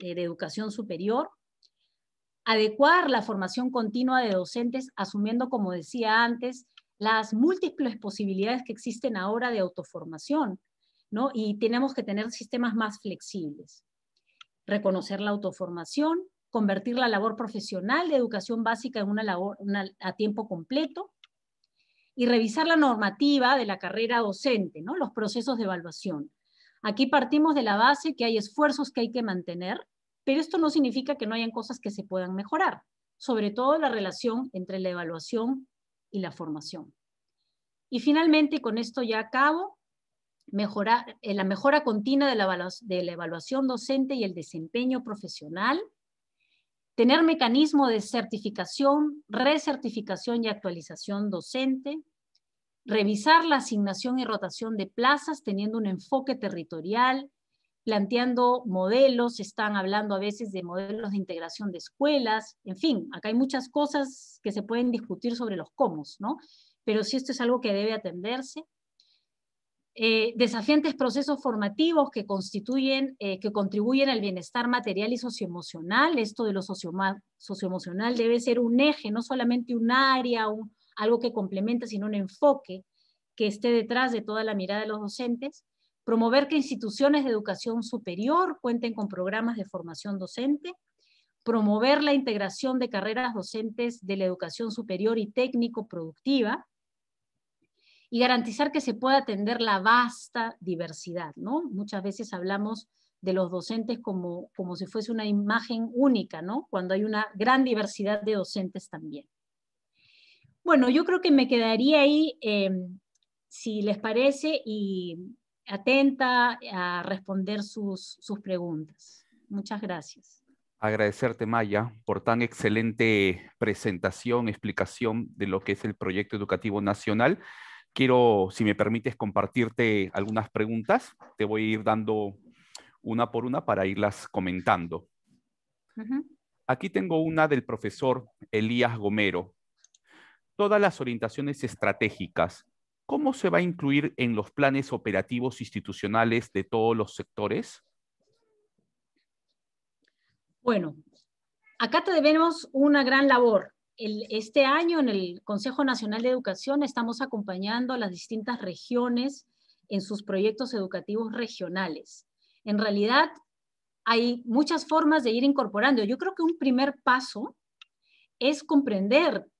eh, de educación superior, adecuar la formación continua de docentes, asumiendo, como decía antes, las múltiples posibilidades que existen ahora de autoformación, ¿no? Y tenemos que tener sistemas más flexibles. Reconocer la autoformación, convertir la labor profesional de educación básica en una labor a tiempo completo y revisar la normativa de la carrera docente, ¿no? los procesos de evaluación. Aquí partimos de la base que hay esfuerzos que hay que mantener, pero esto no significa que no hayan cosas que se puedan mejorar, sobre todo la relación entre la evaluación y la formación. Y finalmente, con esto ya acabo, mejorar, eh, la mejora continua de la, de la evaluación docente y el desempeño profesional, tener mecanismo de certificación, recertificación y actualización docente, revisar la asignación y rotación de plazas teniendo un enfoque territorial planteando modelos, están hablando a veces de modelos de integración de escuelas, en fin, acá hay muchas cosas que se pueden discutir sobre los cómo, ¿no? Pero sí esto es algo que debe atenderse. Eh, desafiantes procesos formativos que constituyen, eh, que contribuyen al bienestar material y socioemocional. Esto de lo socioemocional debe ser un eje, no solamente un área, algo que complemente, sino un enfoque que esté detrás de toda la mirada de los docentes promover que instituciones de educación superior cuenten con programas de formación docente, promover la integración de carreras docentes de la educación superior y técnico-productiva, y garantizar que se pueda atender la vasta diversidad, ¿no? Muchas veces hablamos de los docentes como, como si fuese una imagen única, ¿no? Cuando hay una gran diversidad de docentes también. Bueno, yo creo que me quedaría ahí, eh, si les parece, y atenta a responder sus, preguntas. Muchas gracias. Agradecerte, Maya, por tan excelente presentación, explicación de lo que es el proyecto educativo nacional. Quiero, si me permites, compartirte algunas preguntas. Te voy a ir dando una por una para irlas comentando. Aquí tengo una del profesor Elías Gomero. Todas las orientaciones estratégicas ¿cómo se va a incluir en los planes operativos institucionales de todos los sectores? Bueno, acá te debemos una gran labor. este año en el Consejo Nacional de Educación estamos acompañando a las distintas regiones en sus proyectos educativos regionales. En realidad, hay muchas formas de ir incorporando. Yo creo que un primer paso es comprender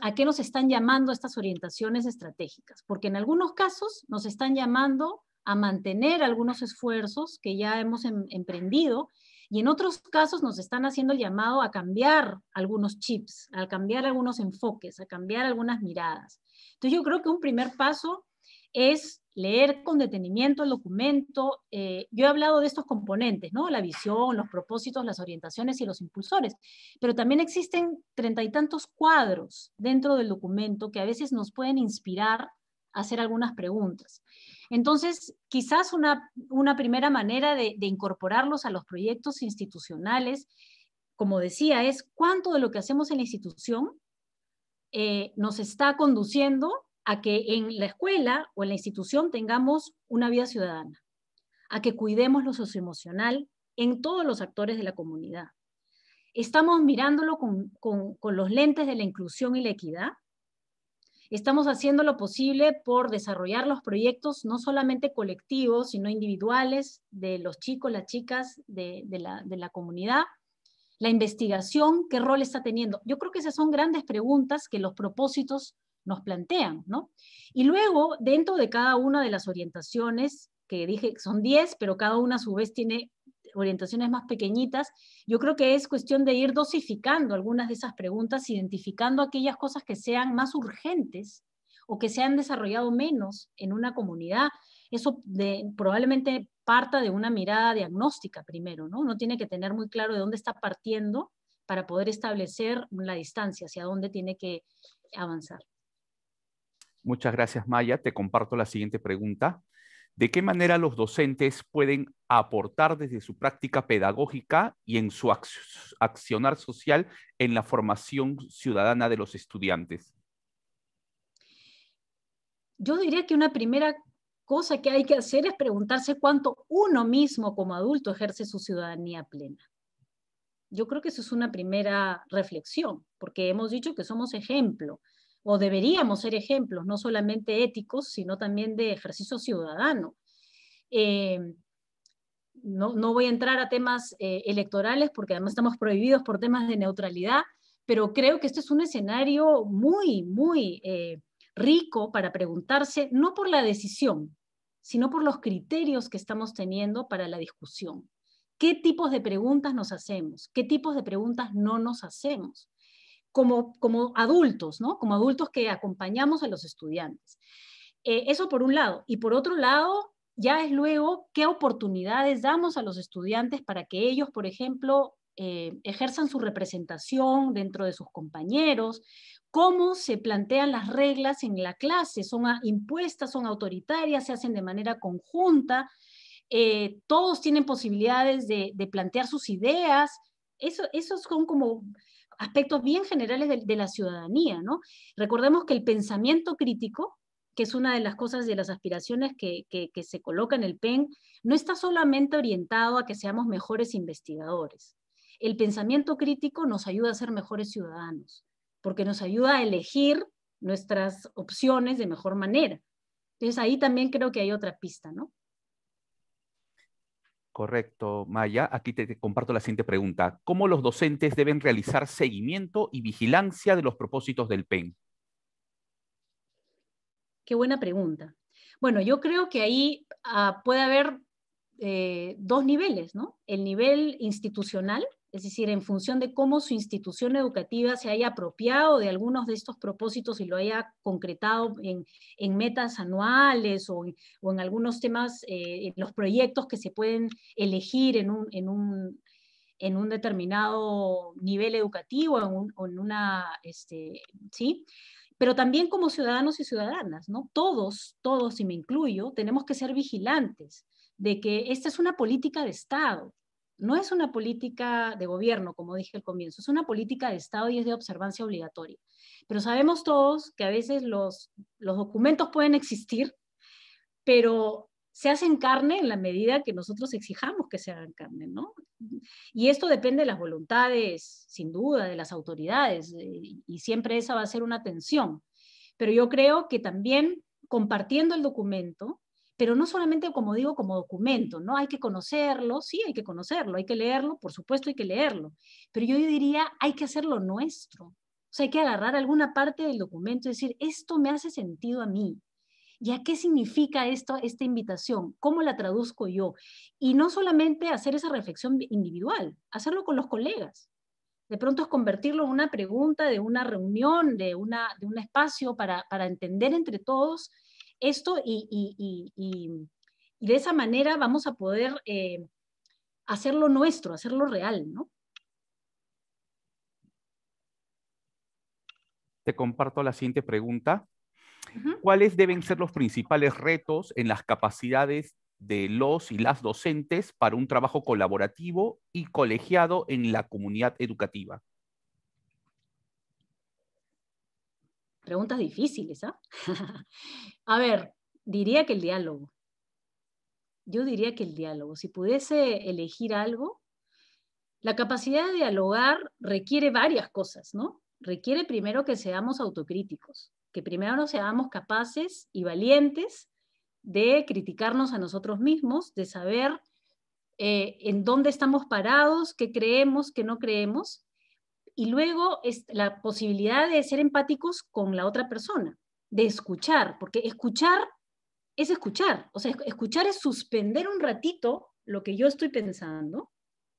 a qué nos están llamando estas orientaciones estratégicas, porque en algunos casos nos están llamando a mantener algunos esfuerzos que ya hemos em, emprendido y en otros casos nos están haciendo el llamado a cambiar algunos chips, a cambiar algunos enfoques, a cambiar algunas miradas. Entonces yo creo que un primer paso es leer con detenimiento el documento. Eh, yo he hablado de estos componentes, ¿no? La visión, los propósitos, las orientaciones y los impulsores, pero también existen treinta y tantos cuadros dentro del documento que a veces nos pueden inspirar a hacer algunas preguntas. Entonces, quizás una, primera manera de, incorporarlos a los proyectos institucionales, como decía, es cuánto de lo que hacemos en la institución eh, nos está conduciendo a que en la escuela o en la institución tengamos una vida ciudadana, a que cuidemos lo socioemocional en todos los actores de la comunidad. Estamos mirándolo con, los lentes de la inclusión y la equidad. Estamos haciendo lo posible por desarrollar los proyectos no solamente colectivos, sino individuales de los chicos, las chicas de, la, de la comunidad la investigación, qué rol está teniendo. Yo creo que esas son grandes preguntas que los propósitos nos plantean, ¿no? Y luego, dentro de cada una de las orientaciones, que dije son 10, pero cada una a su vez tiene orientaciones más pequeñitas, yo creo que es cuestión de ir dosificando algunas de esas preguntas, identificando aquellas cosas que sean más urgentes o que se han desarrollado menos en una comunidad. Eso probablemente parta de una mirada diagnóstica primero, ¿no? Uno tiene que tener muy claro de dónde está partiendo para poder establecer la distancia, hacia dónde tiene que avanzar. Muchas gracias, Maya. Te comparto la siguiente pregunta. ¿De qué manera los docentes pueden aportar desde su práctica pedagógica y en su accionar social en la formación ciudadana de los estudiantes? Yo diría que una primera cosa que hay que hacer es preguntarse cuánto uno mismo como adulto ejerce su ciudadanía plena. Yo creo que eso es una primera reflexión, porque hemos dicho que somos ejemplo, o deberíamos ser ejemplos, no solamente éticos, sino también de ejercicio ciudadano. Eh, no, no, voy a entrar a temas eh, electorales porque además estamos prohibidos por temas de neutralidad, pero creo que este es un escenario muy, muy eh, rico para preguntarse, no por la decisión, sino por los criterios que estamos teniendo para la discusión. ¿Qué tipos de preguntas nos hacemos? ¿Qué tipos de preguntas no nos hacemos? como, adultos, ¿no? Como adultos que acompañamos a los estudiantes. Eh, eso por un lado. Y por otro lado, ya es luego qué oportunidades damos a los estudiantes para que ellos, por ejemplo, eh, ejerzan su representación dentro de sus compañeros, cómo se plantean las reglas en la clase, son impuestas, son autoritarias, se hacen de manera conjunta, eh, todos tienen posibilidades de, de plantear sus ideas, eso, esos son como aspectos bien generales de, la ciudadanía, ¿no? Recordemos que el pensamiento crítico, que es una de las cosas de las aspiraciones que se coloca en el PEN, no está solamente orientado a que seamos mejores investigadores. El pensamiento crítico nos ayuda a ser mejores ciudadanos, porque nos ayuda a elegir nuestras opciones de mejor manera. Entonces ahí también creo que hay otra pista, ¿no? Correcto, Maya. Aquí te, comparto la siguiente pregunta. ¿Cómo los docentes deben realizar seguimiento y vigilancia de los propósitos del PEN? Qué buena pregunta. Bueno, yo creo que ahí ah, puede haber eh, dos niveles, ¿no? El nivel institucional, es decir, en función de cómo su institución educativa se haya apropiado de algunos de estos propósitos y lo haya concretado en, metas anuales o, en algunos temas, eh, en los proyectos que se pueden elegir en un, determinado nivel educativo o en una, este, ¿sí? Pero también como ciudadanos y ciudadanas, ¿no? Todos, todos, y me incluyo, tenemos que ser vigilantes de que esta es una política de Estado no es una política de gobierno, como dije al comienzo, es una política de Estado y es de observancia obligatoria. Pero sabemos todos que a veces los, documentos pueden existir, pero se hacen carne en la medida que nosotros exijamos que se hagan carne, ¿no? Y esto depende de las voluntades, sin duda, de las autoridades, eh, y siempre esa va a ser una tensión. Pero yo creo que también compartiendo el documento, pero no solamente, como digo, como documento, ¿no? Hay que conocerlo, sí, hay que conocerlo, hay que leerlo, por supuesto hay que leerlo, pero yo diría, hay que hacerlo nuestro. O sea, hay que agarrar alguna parte del documento y decir, esto me hace sentido a mí, ¿ya qué significa esto, esta invitación? ¿Cómo la traduzco yo? Y no solamente hacer esa reflexión individual, hacerlo con los colegas. De pronto es convertirlo en una pregunta de una reunión, de, una, de un espacio para, para entender entre todos esto y, de esa manera vamos a poder eh, hacerlo nuestro, hacerlo real, ¿no? Te comparto la siguiente pregunta. ¿Cuáles deben ser los principales retos en las capacidades de los y las docentes para un trabajo colaborativo y colegiado en la comunidad educativa? Preguntas difíciles, ¿ah? a ver, diría que el diálogo. Yo diría que el diálogo. Si pudiese elegir algo, la capacidad de dialogar requiere varias cosas, ¿no? Requiere primero que seamos autocríticos, que primero nos seamos capaces y valientes de criticarnos a nosotros mismos, de saber eh, en dónde estamos parados, qué creemos, qué no creemos, y luego es la posibilidad de ser empáticos con la otra persona, de escuchar, porque escuchar es escuchar. O sea, escuchar es suspender un ratito lo que yo estoy pensando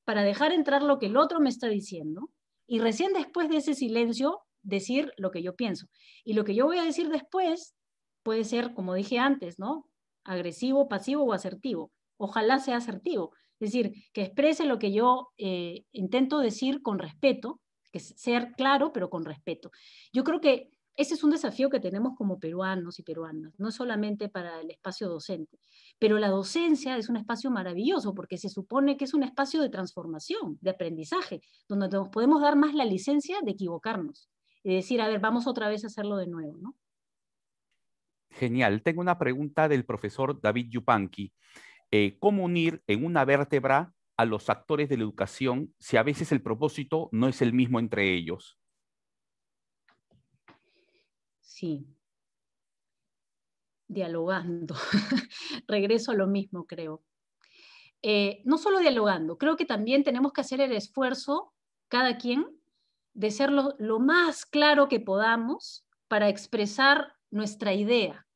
para dejar entrar lo que el otro me está diciendo y recién después de ese silencio decir lo que yo pienso. Y lo que yo voy a decir después puede ser, como dije antes, ¿no? Agresivo, pasivo o asertivo. Ojalá sea asertivo. Es decir, que exprese lo que yo eh, intento decir con respeto que ser claro, pero con respeto. Yo creo que ese es un desafío que tenemos como peruanos y peruanas, no solamente para el espacio docente, pero la docencia es un espacio maravilloso porque se supone que es un espacio de transformación, de aprendizaje, donde nos podemos dar más la licencia de equivocarnos y decir, a ver, vamos otra vez a hacerlo de nuevo, ¿no? Genial. Tengo una pregunta del profesor David Yupanqui. Eh, ¿Cómo unir en una vértebra a los actores de la educación si a veces el propósito no es el mismo entre ellos? Sí, dialogando. Regreso a lo mismo, creo. Eh, no solo dialogando, creo que también tenemos que hacer el esfuerzo, cada quien, de ser lo más claro que podamos para expresar nuestra idea.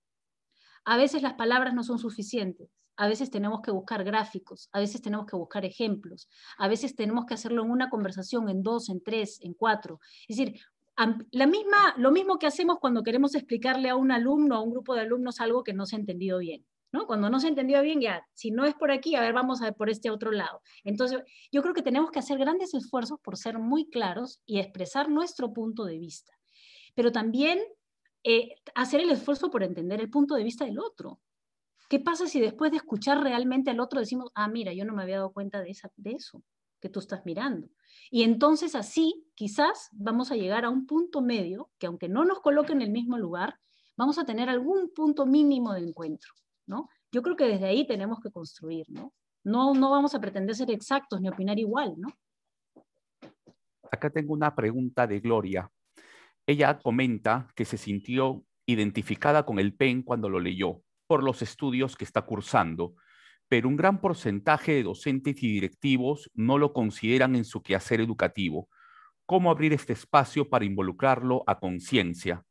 A veces las palabras no son suficientes a veces tenemos que buscar gráficos, a veces tenemos que buscar ejemplos, a veces tenemos que hacerlo en una conversación, en dos, en tres, en cuatro. Es decir, la misma, lo mismo que hacemos cuando queremos explicarle a un alumno, a un grupo de alumnos algo que no se ha entendido bien. ¿No? Cuando no se ha entendido bien, ya, si no es por aquí, a ver, vamos a ver por este otro lado. Entonces, yo creo que tenemos que hacer grandes esfuerzos por ser muy claros y expresar nuestro punto de vista, pero también eh, hacer el esfuerzo por entender el punto de vista del otro. ¿Qué pasa si después de escuchar realmente al otro decimos, ah, mira, yo no me había dado cuenta de, esa, de eso que tú estás mirando? Y entonces así quizás vamos a llegar a un punto medio que aunque no nos coloque en el mismo lugar, vamos a tener algún punto mínimo de encuentro, ¿no? Yo creo que desde ahí tenemos que construir, ¿no? No, no vamos a pretender ser exactos ni opinar igual, ¿no? Acá tengo una pregunta de Gloria. Ella comenta que se sintió identificada con el PEN cuando lo leyó por los estudios que está cursando, pero un gran porcentaje de docentes y directivos no lo consideran en su quehacer educativo. ¿Cómo abrir este espacio para involucrarlo a conciencia?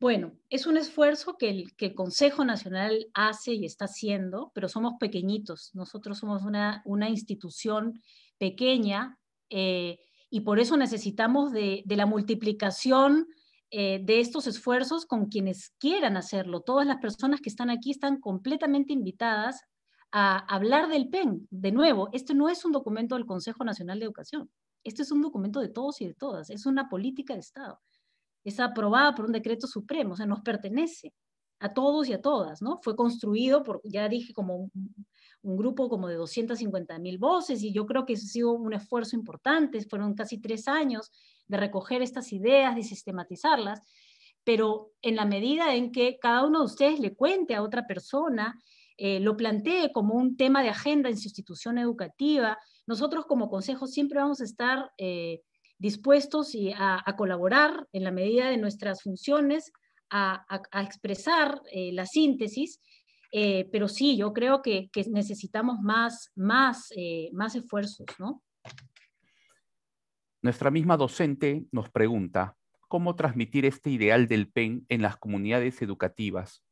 Bueno, es un esfuerzo que el, Consejo Nacional hace y está haciendo, pero somos pequeñitos. Nosotros somos una, institución pequeña eh, y por eso necesitamos de, de la multiplicación eh, de estos esfuerzos con quienes quieran hacerlo. Todas las personas que están aquí están completamente invitadas a hablar del PEN. De nuevo, este no es un documento del Consejo Nacional de Educación. este es un documento de todos y de todas. Es una política de Estado. Es aprobada por un decreto supremo, o sea, nos pertenece a todos y a todas, ¿no? Fue construido por, ya dije, como un, grupo como de 250 mil voces y yo creo que eso ha sido un esfuerzo importante, fueron casi tres años de recoger estas ideas, de sistematizarlas, pero en la medida en que cada uno de ustedes le cuente a otra persona, eh, lo plantee como un tema de agenda en su institución educativa, nosotros como consejo siempre vamos a estar eh, dispuestos a, colaborar en la medida de nuestras funciones, a, expresar eh, la síntesis, pero sí, yo creo que, que necesitamos más, más, más esfuerzos, ¿no? Nuestra misma docente nos pregunta cómo transmitir este ideal del PEN en las comunidades educativas,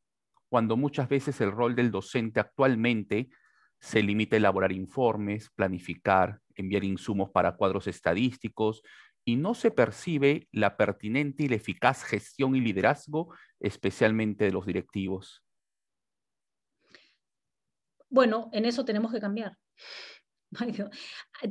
cuando muchas veces el rol del docente actualmente se limita a elaborar informes, planificar, enviar insumos para cuadros estadísticos y no se percibe la pertinente y la eficaz gestión y liderazgo, especialmente de los directivos. Bueno, en eso tenemos que cambiar.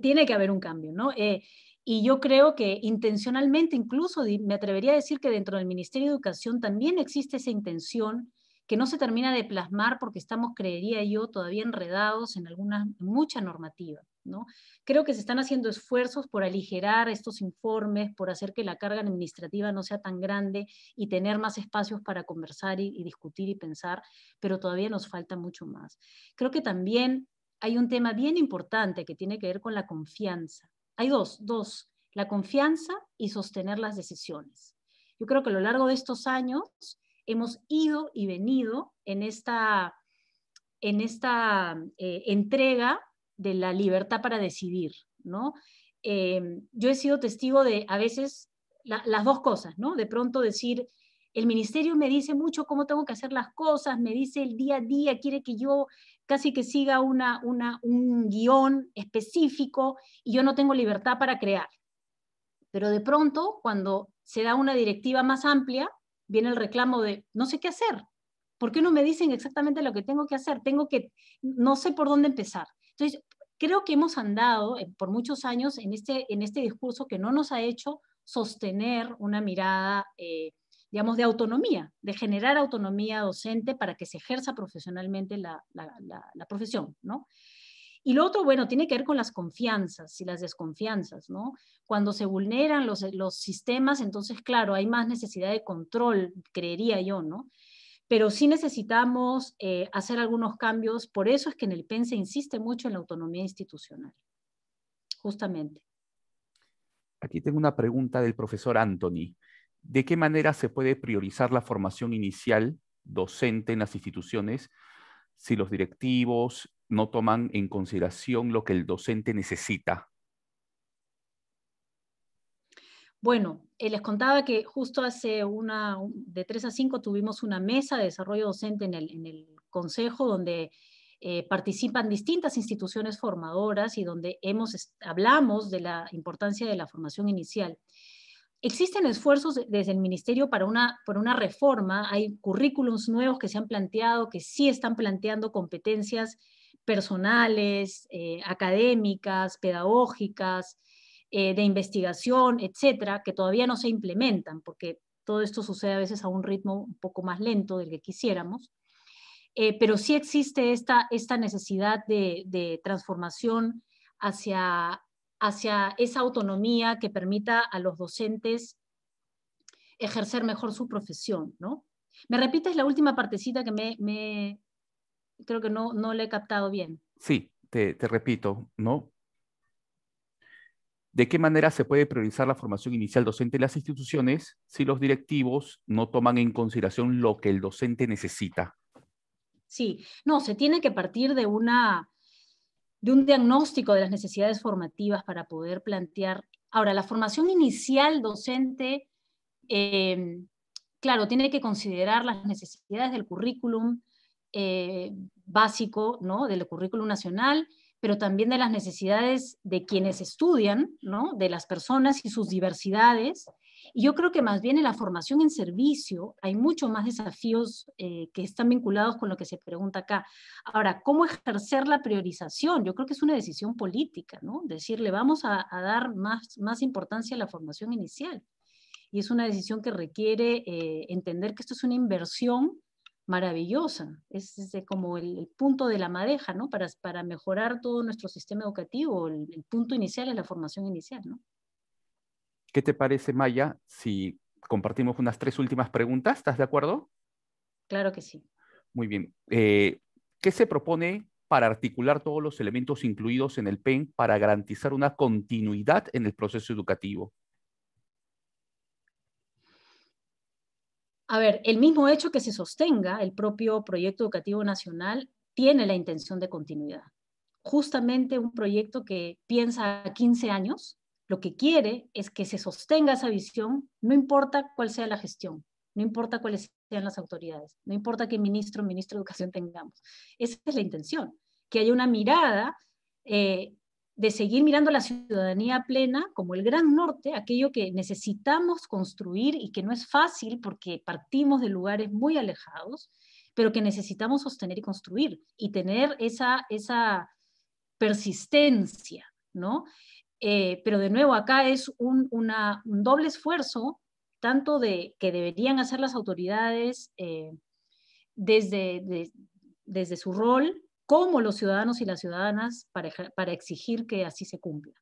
Tiene que haber un cambio, ¿no? Eh, y yo creo que intencionalmente, incluso me atrevería a decir que dentro del Ministerio de Educación también existe esa intención que no se termina de plasmar porque estamos, creería yo, todavía enredados en alguna, mucha normativa. ¿no? Creo que se están haciendo esfuerzos por aligerar estos informes, por hacer que la carga administrativa no sea tan grande y tener más espacios para conversar y discutir y pensar, pero todavía nos falta mucho más. Creo que también hay un tema bien importante que tiene que ver con la confianza. Hay dos, dos, la confianza y sostener las decisiones. Yo creo que a lo largo de estos años hemos ido y venido en esta, en esta eh, entrega de la libertad para decidir, ¿no? Eh, yo he sido testigo de a veces las dos cosas, ¿no? De pronto decir, el ministerio me dice mucho cómo tengo que hacer las cosas, me dice el día a día, quiere que yo casi que siga una, un guión específico y yo no tengo libertad para crear. Pero de pronto, cuando se da una directiva más amplia, viene el reclamo de no sé qué hacer. ¿Por qué no me dicen exactamente lo que tengo que hacer? Tengo que, no sé por dónde empezar. Entonces, creo que hemos andado eh, por muchos años en este, en este discurso que no nos ha hecho sostener una mirada eh, digamos, de autonomía, de generar autonomía docente para que se ejerza profesionalmente la, profesión, ¿no? Y lo otro, bueno, tiene que ver con las confianzas y las desconfianzas, ¿no? Cuando se vulneran los, sistemas, entonces, claro, hay más necesidad de control, creería yo, ¿no? Pero sí necesitamos eh, hacer algunos cambios, por eso es que en el PEN se insiste mucho en la autonomía institucional, justamente. Aquí tengo una pregunta del profesor Anthony de qué manera se puede priorizar la formación inicial docente en las instituciones si los directivos no toman en consideración lo que el docente necesita? Bueno, eh, les contaba que justo hace una, de 3 a 5 tuvimos una mesa de desarrollo docente en el, Consejo donde eh, participan distintas instituciones formadoras y donde hemos, hablamos de la importancia de la formación inicial. Existen esfuerzos desde el Ministerio para una, por una reforma, hay currículums nuevos que se han planteado, que sí están planteando competencias personales, eh, académicas, pedagógicas, eh, de investigación, etcétera, que todavía no se implementan, porque todo esto sucede a veces a un ritmo un poco más lento del que quisiéramos. Eh, pero sí existe esta, esta necesidad de transformación hacia hacia esa autonomía que permita a los docentes ejercer mejor su profesión, ¿no? ¿Me repites la última partecita que me, creo que no, no la he captado bien? Sí, te, te repito, ¿no? ¿De qué manera se puede priorizar la formación inicial docente en las instituciones si los directivos no toman en consideración lo que el docente necesita? Sí, no, se tiene que partir de una, de un diagnóstico de las necesidades formativas para poder plantear. Ahora, la formación inicial docente, em, claro, tiene que considerar las necesidades del currículum eh, básico, ¿no? Del currículum nacional, pero también de las necesidades de quienes estudian, ¿no? De las personas y sus diversidades yo creo que más bien en la formación en servicio hay muchos más desafíos eh, que están vinculados con lo que se pregunta acá. Ahora, ¿cómo ejercer la priorización? Yo creo que es una decisión política, ¿no? Decirle, vamos a, dar más, más importancia a la formación inicial. Y es una decisión que requiere eh, entender que esto es una inversión maravillosa. Es, como el, punto de la madeja, ¿no? Para, para mejorar todo nuestro sistema educativo, el punto inicial es la formación inicial, ¿no? ¿Qué te parece, Maya, si compartimos unas tres últimas preguntas? ¿Estás de acuerdo? Claro que sí. Muy bien. Eh, ¿Qué se propone para articular todos los elementos incluidos en el PEN para garantizar una continuidad en el proceso educativo? A ver, el mismo hecho que se sostenga el propio proyecto educativo nacional tiene la intención de continuidad. Justamente un proyecto que piensa a 15 años lo que quiere es que se sostenga esa visión, no importa cuál sea la gestión, no importa cuáles sean las autoridades, no importa qué ministro o ministro de Educación tengamos. Esa es la intención, que haya una mirada eh, de seguir mirando la ciudadanía plena como el gran norte, aquello que necesitamos construir y que no es fácil porque partimos de lugares muy alejados, pero que necesitamos sostener y construir y tener esa, esa persistencia, ¿no? Eh, pero de nuevo, acá es un, doble esfuerzo, tanto de que deberían hacer las autoridades eh, desde, su rol, como los ciudadanos y las ciudadanas, para, exigir que así se cumpla.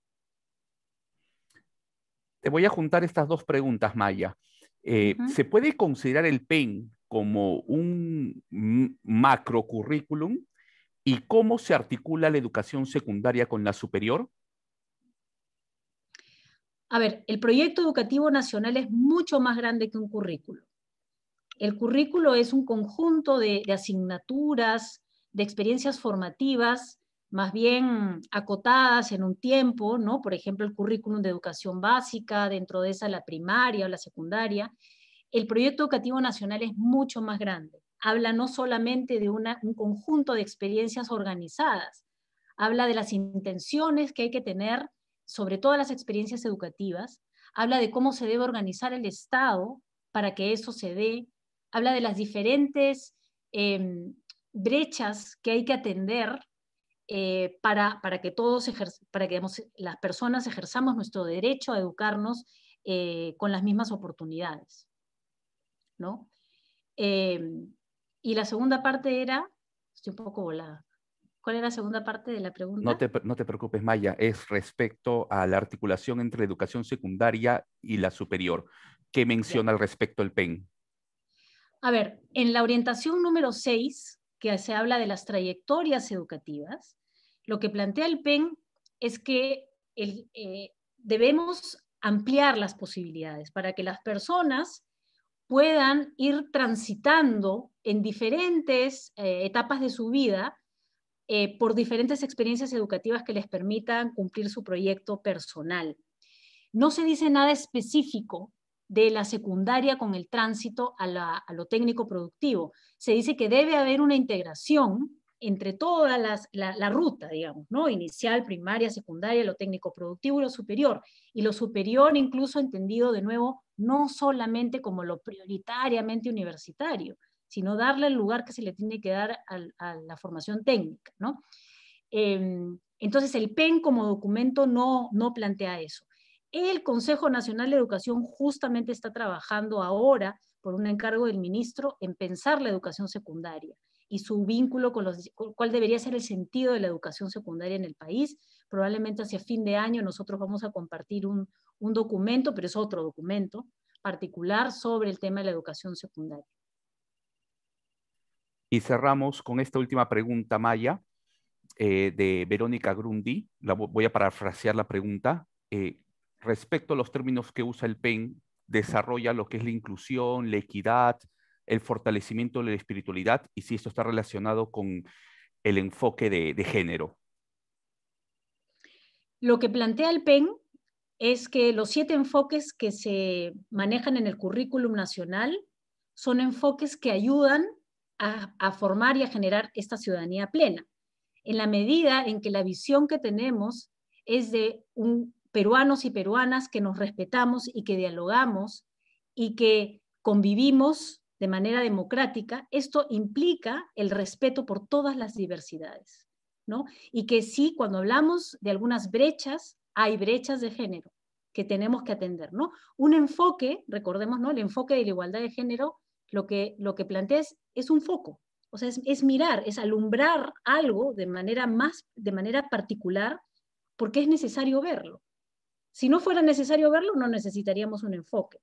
Te voy a juntar estas dos preguntas, Maya. Eh, ¿Se puede considerar el PEN como un macro ¿Y cómo se articula la educación secundaria con la superior? A ver, el proyecto educativo nacional es mucho más grande que un currículo. El currículo es un conjunto de, asignaturas, de experiencias formativas, más bien acotadas en un tiempo, ¿no? Por ejemplo, el currículum de educación básica, dentro de esa la primaria o la secundaria. El proyecto educativo nacional es mucho más grande. Habla no solamente de un conjunto de experiencias organizadas, habla de las intenciones que hay que tener sobre todas las experiencias educativas, habla de cómo se debe organizar el Estado para que eso se dé, habla de las diferentes em, brechas que hay que atender eh, para, que todos para las personas ejerzamos nuestro derecho a educarnos eh, con las mismas oportunidades. ¿no? Em, y la segunda parte era, estoy un poco volada. ¿Cuál era la segunda parte de la pregunta? No te, preocupes, Maya, es respecto a la articulación entre educación secundaria y la superior. ¿Qué menciona al respecto el PEN? A ver, en la orientación número 6, que se habla de las trayectorias educativas, lo que plantea el PEN es que eh, debemos ampliar las posibilidades para que las personas puedan ir transitando en diferentes eh, etapas de su vida eh, por diferentes experiencias educativas que les permitan cumplir su proyecto personal. No se dice nada específico de la secundaria con el tránsito a, lo técnico productivo. Se dice que debe haber una integración entre toda la, ruta, digamos, ¿no? Inicial, primaria, secundaria, lo técnico productivo y lo superior. Y lo superior incluso entendido de nuevo no solamente como lo prioritariamente universitario, sino darle el lugar que se le tiene que dar a, la formación técnica, ¿no? Em, entonces, el PEN como documento no, no plantea eso. El Consejo Nacional de Educación justamente está trabajando ahora, por un encargo del ministro, en pensar la educación secundaria y su vínculo con los, cuál debería ser el sentido de la educación secundaria en el país. Probablemente hacia fin de año nosotros vamos a compartir un documento, pero es otro documento particular sobre el tema de la educación secundaria. Y cerramos con esta última pregunta, Maya, eh, de Verónica Grundy. La, voy a parafrasear la pregunta. Eh, respecto a los términos que usa el PEN, desarrolla lo que es la inclusión, la equidad, el fortalecimiento de la espiritualidad y si esto está relacionado con el enfoque de género. Lo que plantea el PEN es que los siete enfoques que se manejan en el currículum nacional son enfoques que ayudan a, formar y a generar esta ciudadanía plena, en la medida en que la visión que tenemos es de peruanos y peruanas que nos respetamos y que dialogamos y que convivimos de manera democrática, esto implica el respeto por todas las diversidades, ¿no? Y que sí, cuando hablamos de algunas brechas, hay brechas de género que tenemos que atender, Un enfoque, recordemos, El enfoque de la igualdad de género lo que, lo que plantea es, un foco, o sea, es, mirar, es alumbrar algo de manera más, de manera particular, porque es necesario verlo. Si no fuera necesario verlo, no necesitaríamos un enfoque.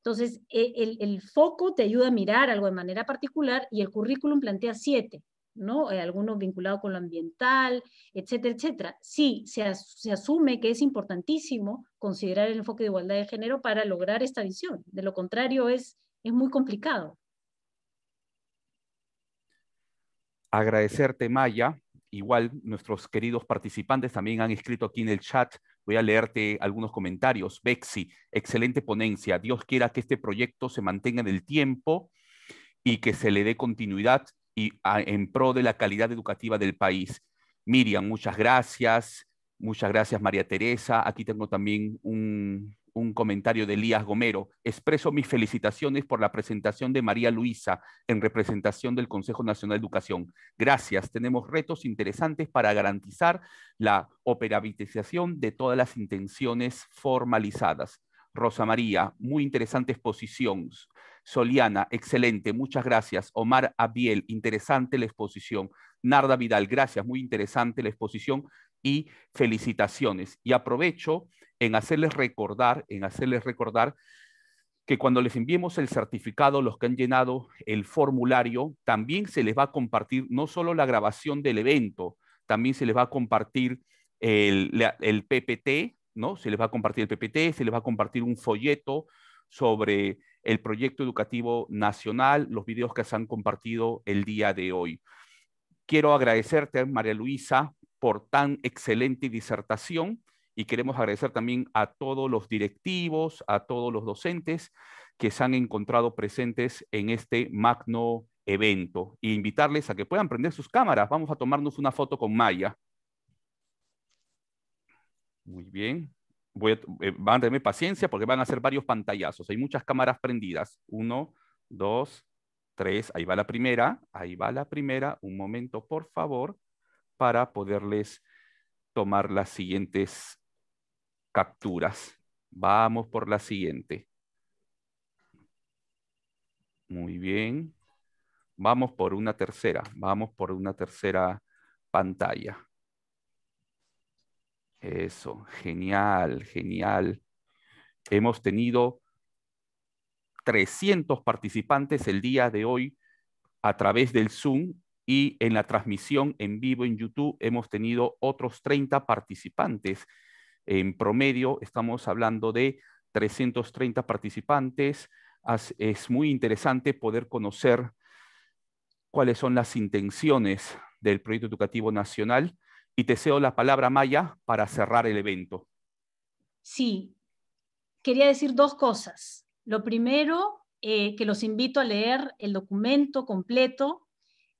Entonces, e, el, el foco te ayuda a mirar algo de manera particular y el currículum plantea siete, ¿no? Eh, algunos vinculados con lo ambiental, etcétera, etcétera. Sí, se asume que es importantísimo considerar el enfoque de igualdad de género para lograr esta visión. De lo contrario, es, es muy complicado. Agradecerte, Maya. Igual nuestros queridos participantes también han escrito aquí en el chat. Voy a leerte algunos comentarios. Bexi, excelente ponencia. Dios quiera que este proyecto se mantenga en el tiempo y que se le dé continuidad y en pro de la calidad educativa del país. Miriam, muchas gracias. Muchas gracias, María Teresa. Aquí tengo también un, un comentario de Elías Gomero. Expreso mis felicitaciones por la presentación de María Luisa en representación del Consejo Nacional de Educación. Gracias. Tenemos retos interesantes para garantizar la operabilización de todas las intenciones formalizadas. Rosa María, muy interesante exposición. Soliana, excelente, muchas gracias. Omar Abiel, interesante la exposición. Narda Vidal, gracias, muy interesante la exposición y felicitaciones. Y aprovecho en hacerles recordar, en hacerles recordar que cuando les enviemos el certificado, los que han llenado el formulario, también se les va a compartir no solo la grabación del evento, también se les va a compartir el, PPT, ¿no? Se les va a compartir el PPT, se les va a compartir un folleto sobre el proyecto educativo nacional, los videos que se han compartido el día de hoy. Quiero agradecerte, María Luisa, por tan excelente disertación y queremos agradecer también a todos los directivos, a todos los docentes que se han encontrado presentes en este magno evento e invitarles a que puedan prender sus cámaras. Vamos a tomarnos una foto con Maya. Muy bien. Eh, van a tener paciencia porque van a hacer varios pantallazos. Hay muchas cámaras prendidas. Uno, dos, tres. Ahí va la primera. Ahí va la primera. Un momento, por favor, para poderles tomar las siguientes capturas. Vamos por la siguiente. Muy bien. Vamos por una tercera. Vamos por una tercera pantalla. Eso, genial, genial. Hemos tenido 300 participantes el día de hoy a través del Zoom y en la transmisión en vivo en YouTube hemos tenido otros 30 participantes en promedio estamos hablando de 330 participantes. Es muy interesante poder conocer cuáles son las intenciones del proyecto educativo nacional. Y te cedo la palabra, Maya, para cerrar el evento. Sí, quería decir dos cosas. Lo primero, eh, que los invito a leer el documento completo.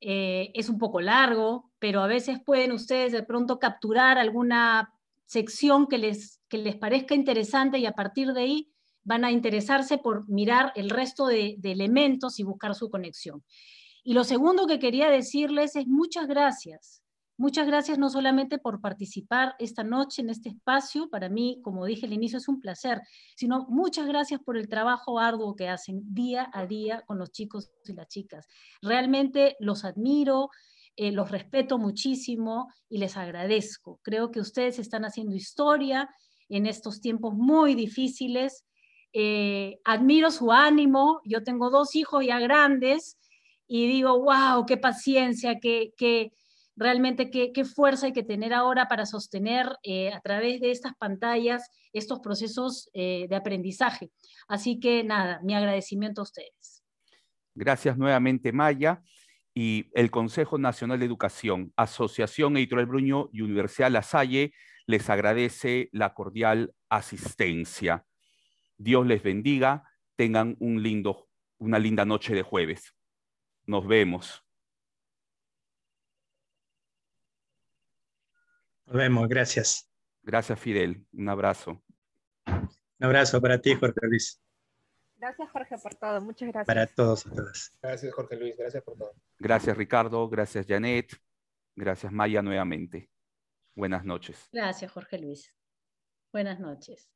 Eh, es un poco largo, pero a veces pueden ustedes de pronto capturar alguna sección que les, que les parezca interesante y a partir de ahí van a interesarse por mirar el resto de, de elementos y buscar su conexión. Y lo segundo que quería decirles es muchas gracias. Muchas gracias no solamente por participar esta noche en este espacio, para mí, como dije al inicio, es un placer, sino muchas gracias por el trabajo arduo que hacen día a día con los chicos y las chicas. Realmente los admiro, eh, los respeto muchísimo y les agradezco. Creo que ustedes están haciendo historia en estos tiempos muy difíciles. Eh, admiro su ánimo, yo tengo dos hijos ya grandes y digo, wow, qué paciencia, qué, realmente qué, fuerza hay que tener ahora para sostener eh, a través de estas pantallas estos procesos de aprendizaje. Así que nada, mi agradecimiento a ustedes. Gracias nuevamente, Maya y el Consejo Nacional de Educación, Asociación Editorial Bruño y Universidad La Salle les agradece la cordial asistencia. Dios les bendiga, tengan un lindo, una linda noche de jueves. Nos vemos. Nos vemos, gracias. Gracias, Fidel. Un abrazo. Un abrazo para ti, Jorge Luis. Gracias, Jorge, por todo. Muchas gracias. Para todos Gracias, Jorge Luis. Gracias por todo. Gracias, Ricardo. Gracias, Janet. Gracias, Maya, nuevamente. Buenas noches. Gracias, Jorge Luis. Buenas noches.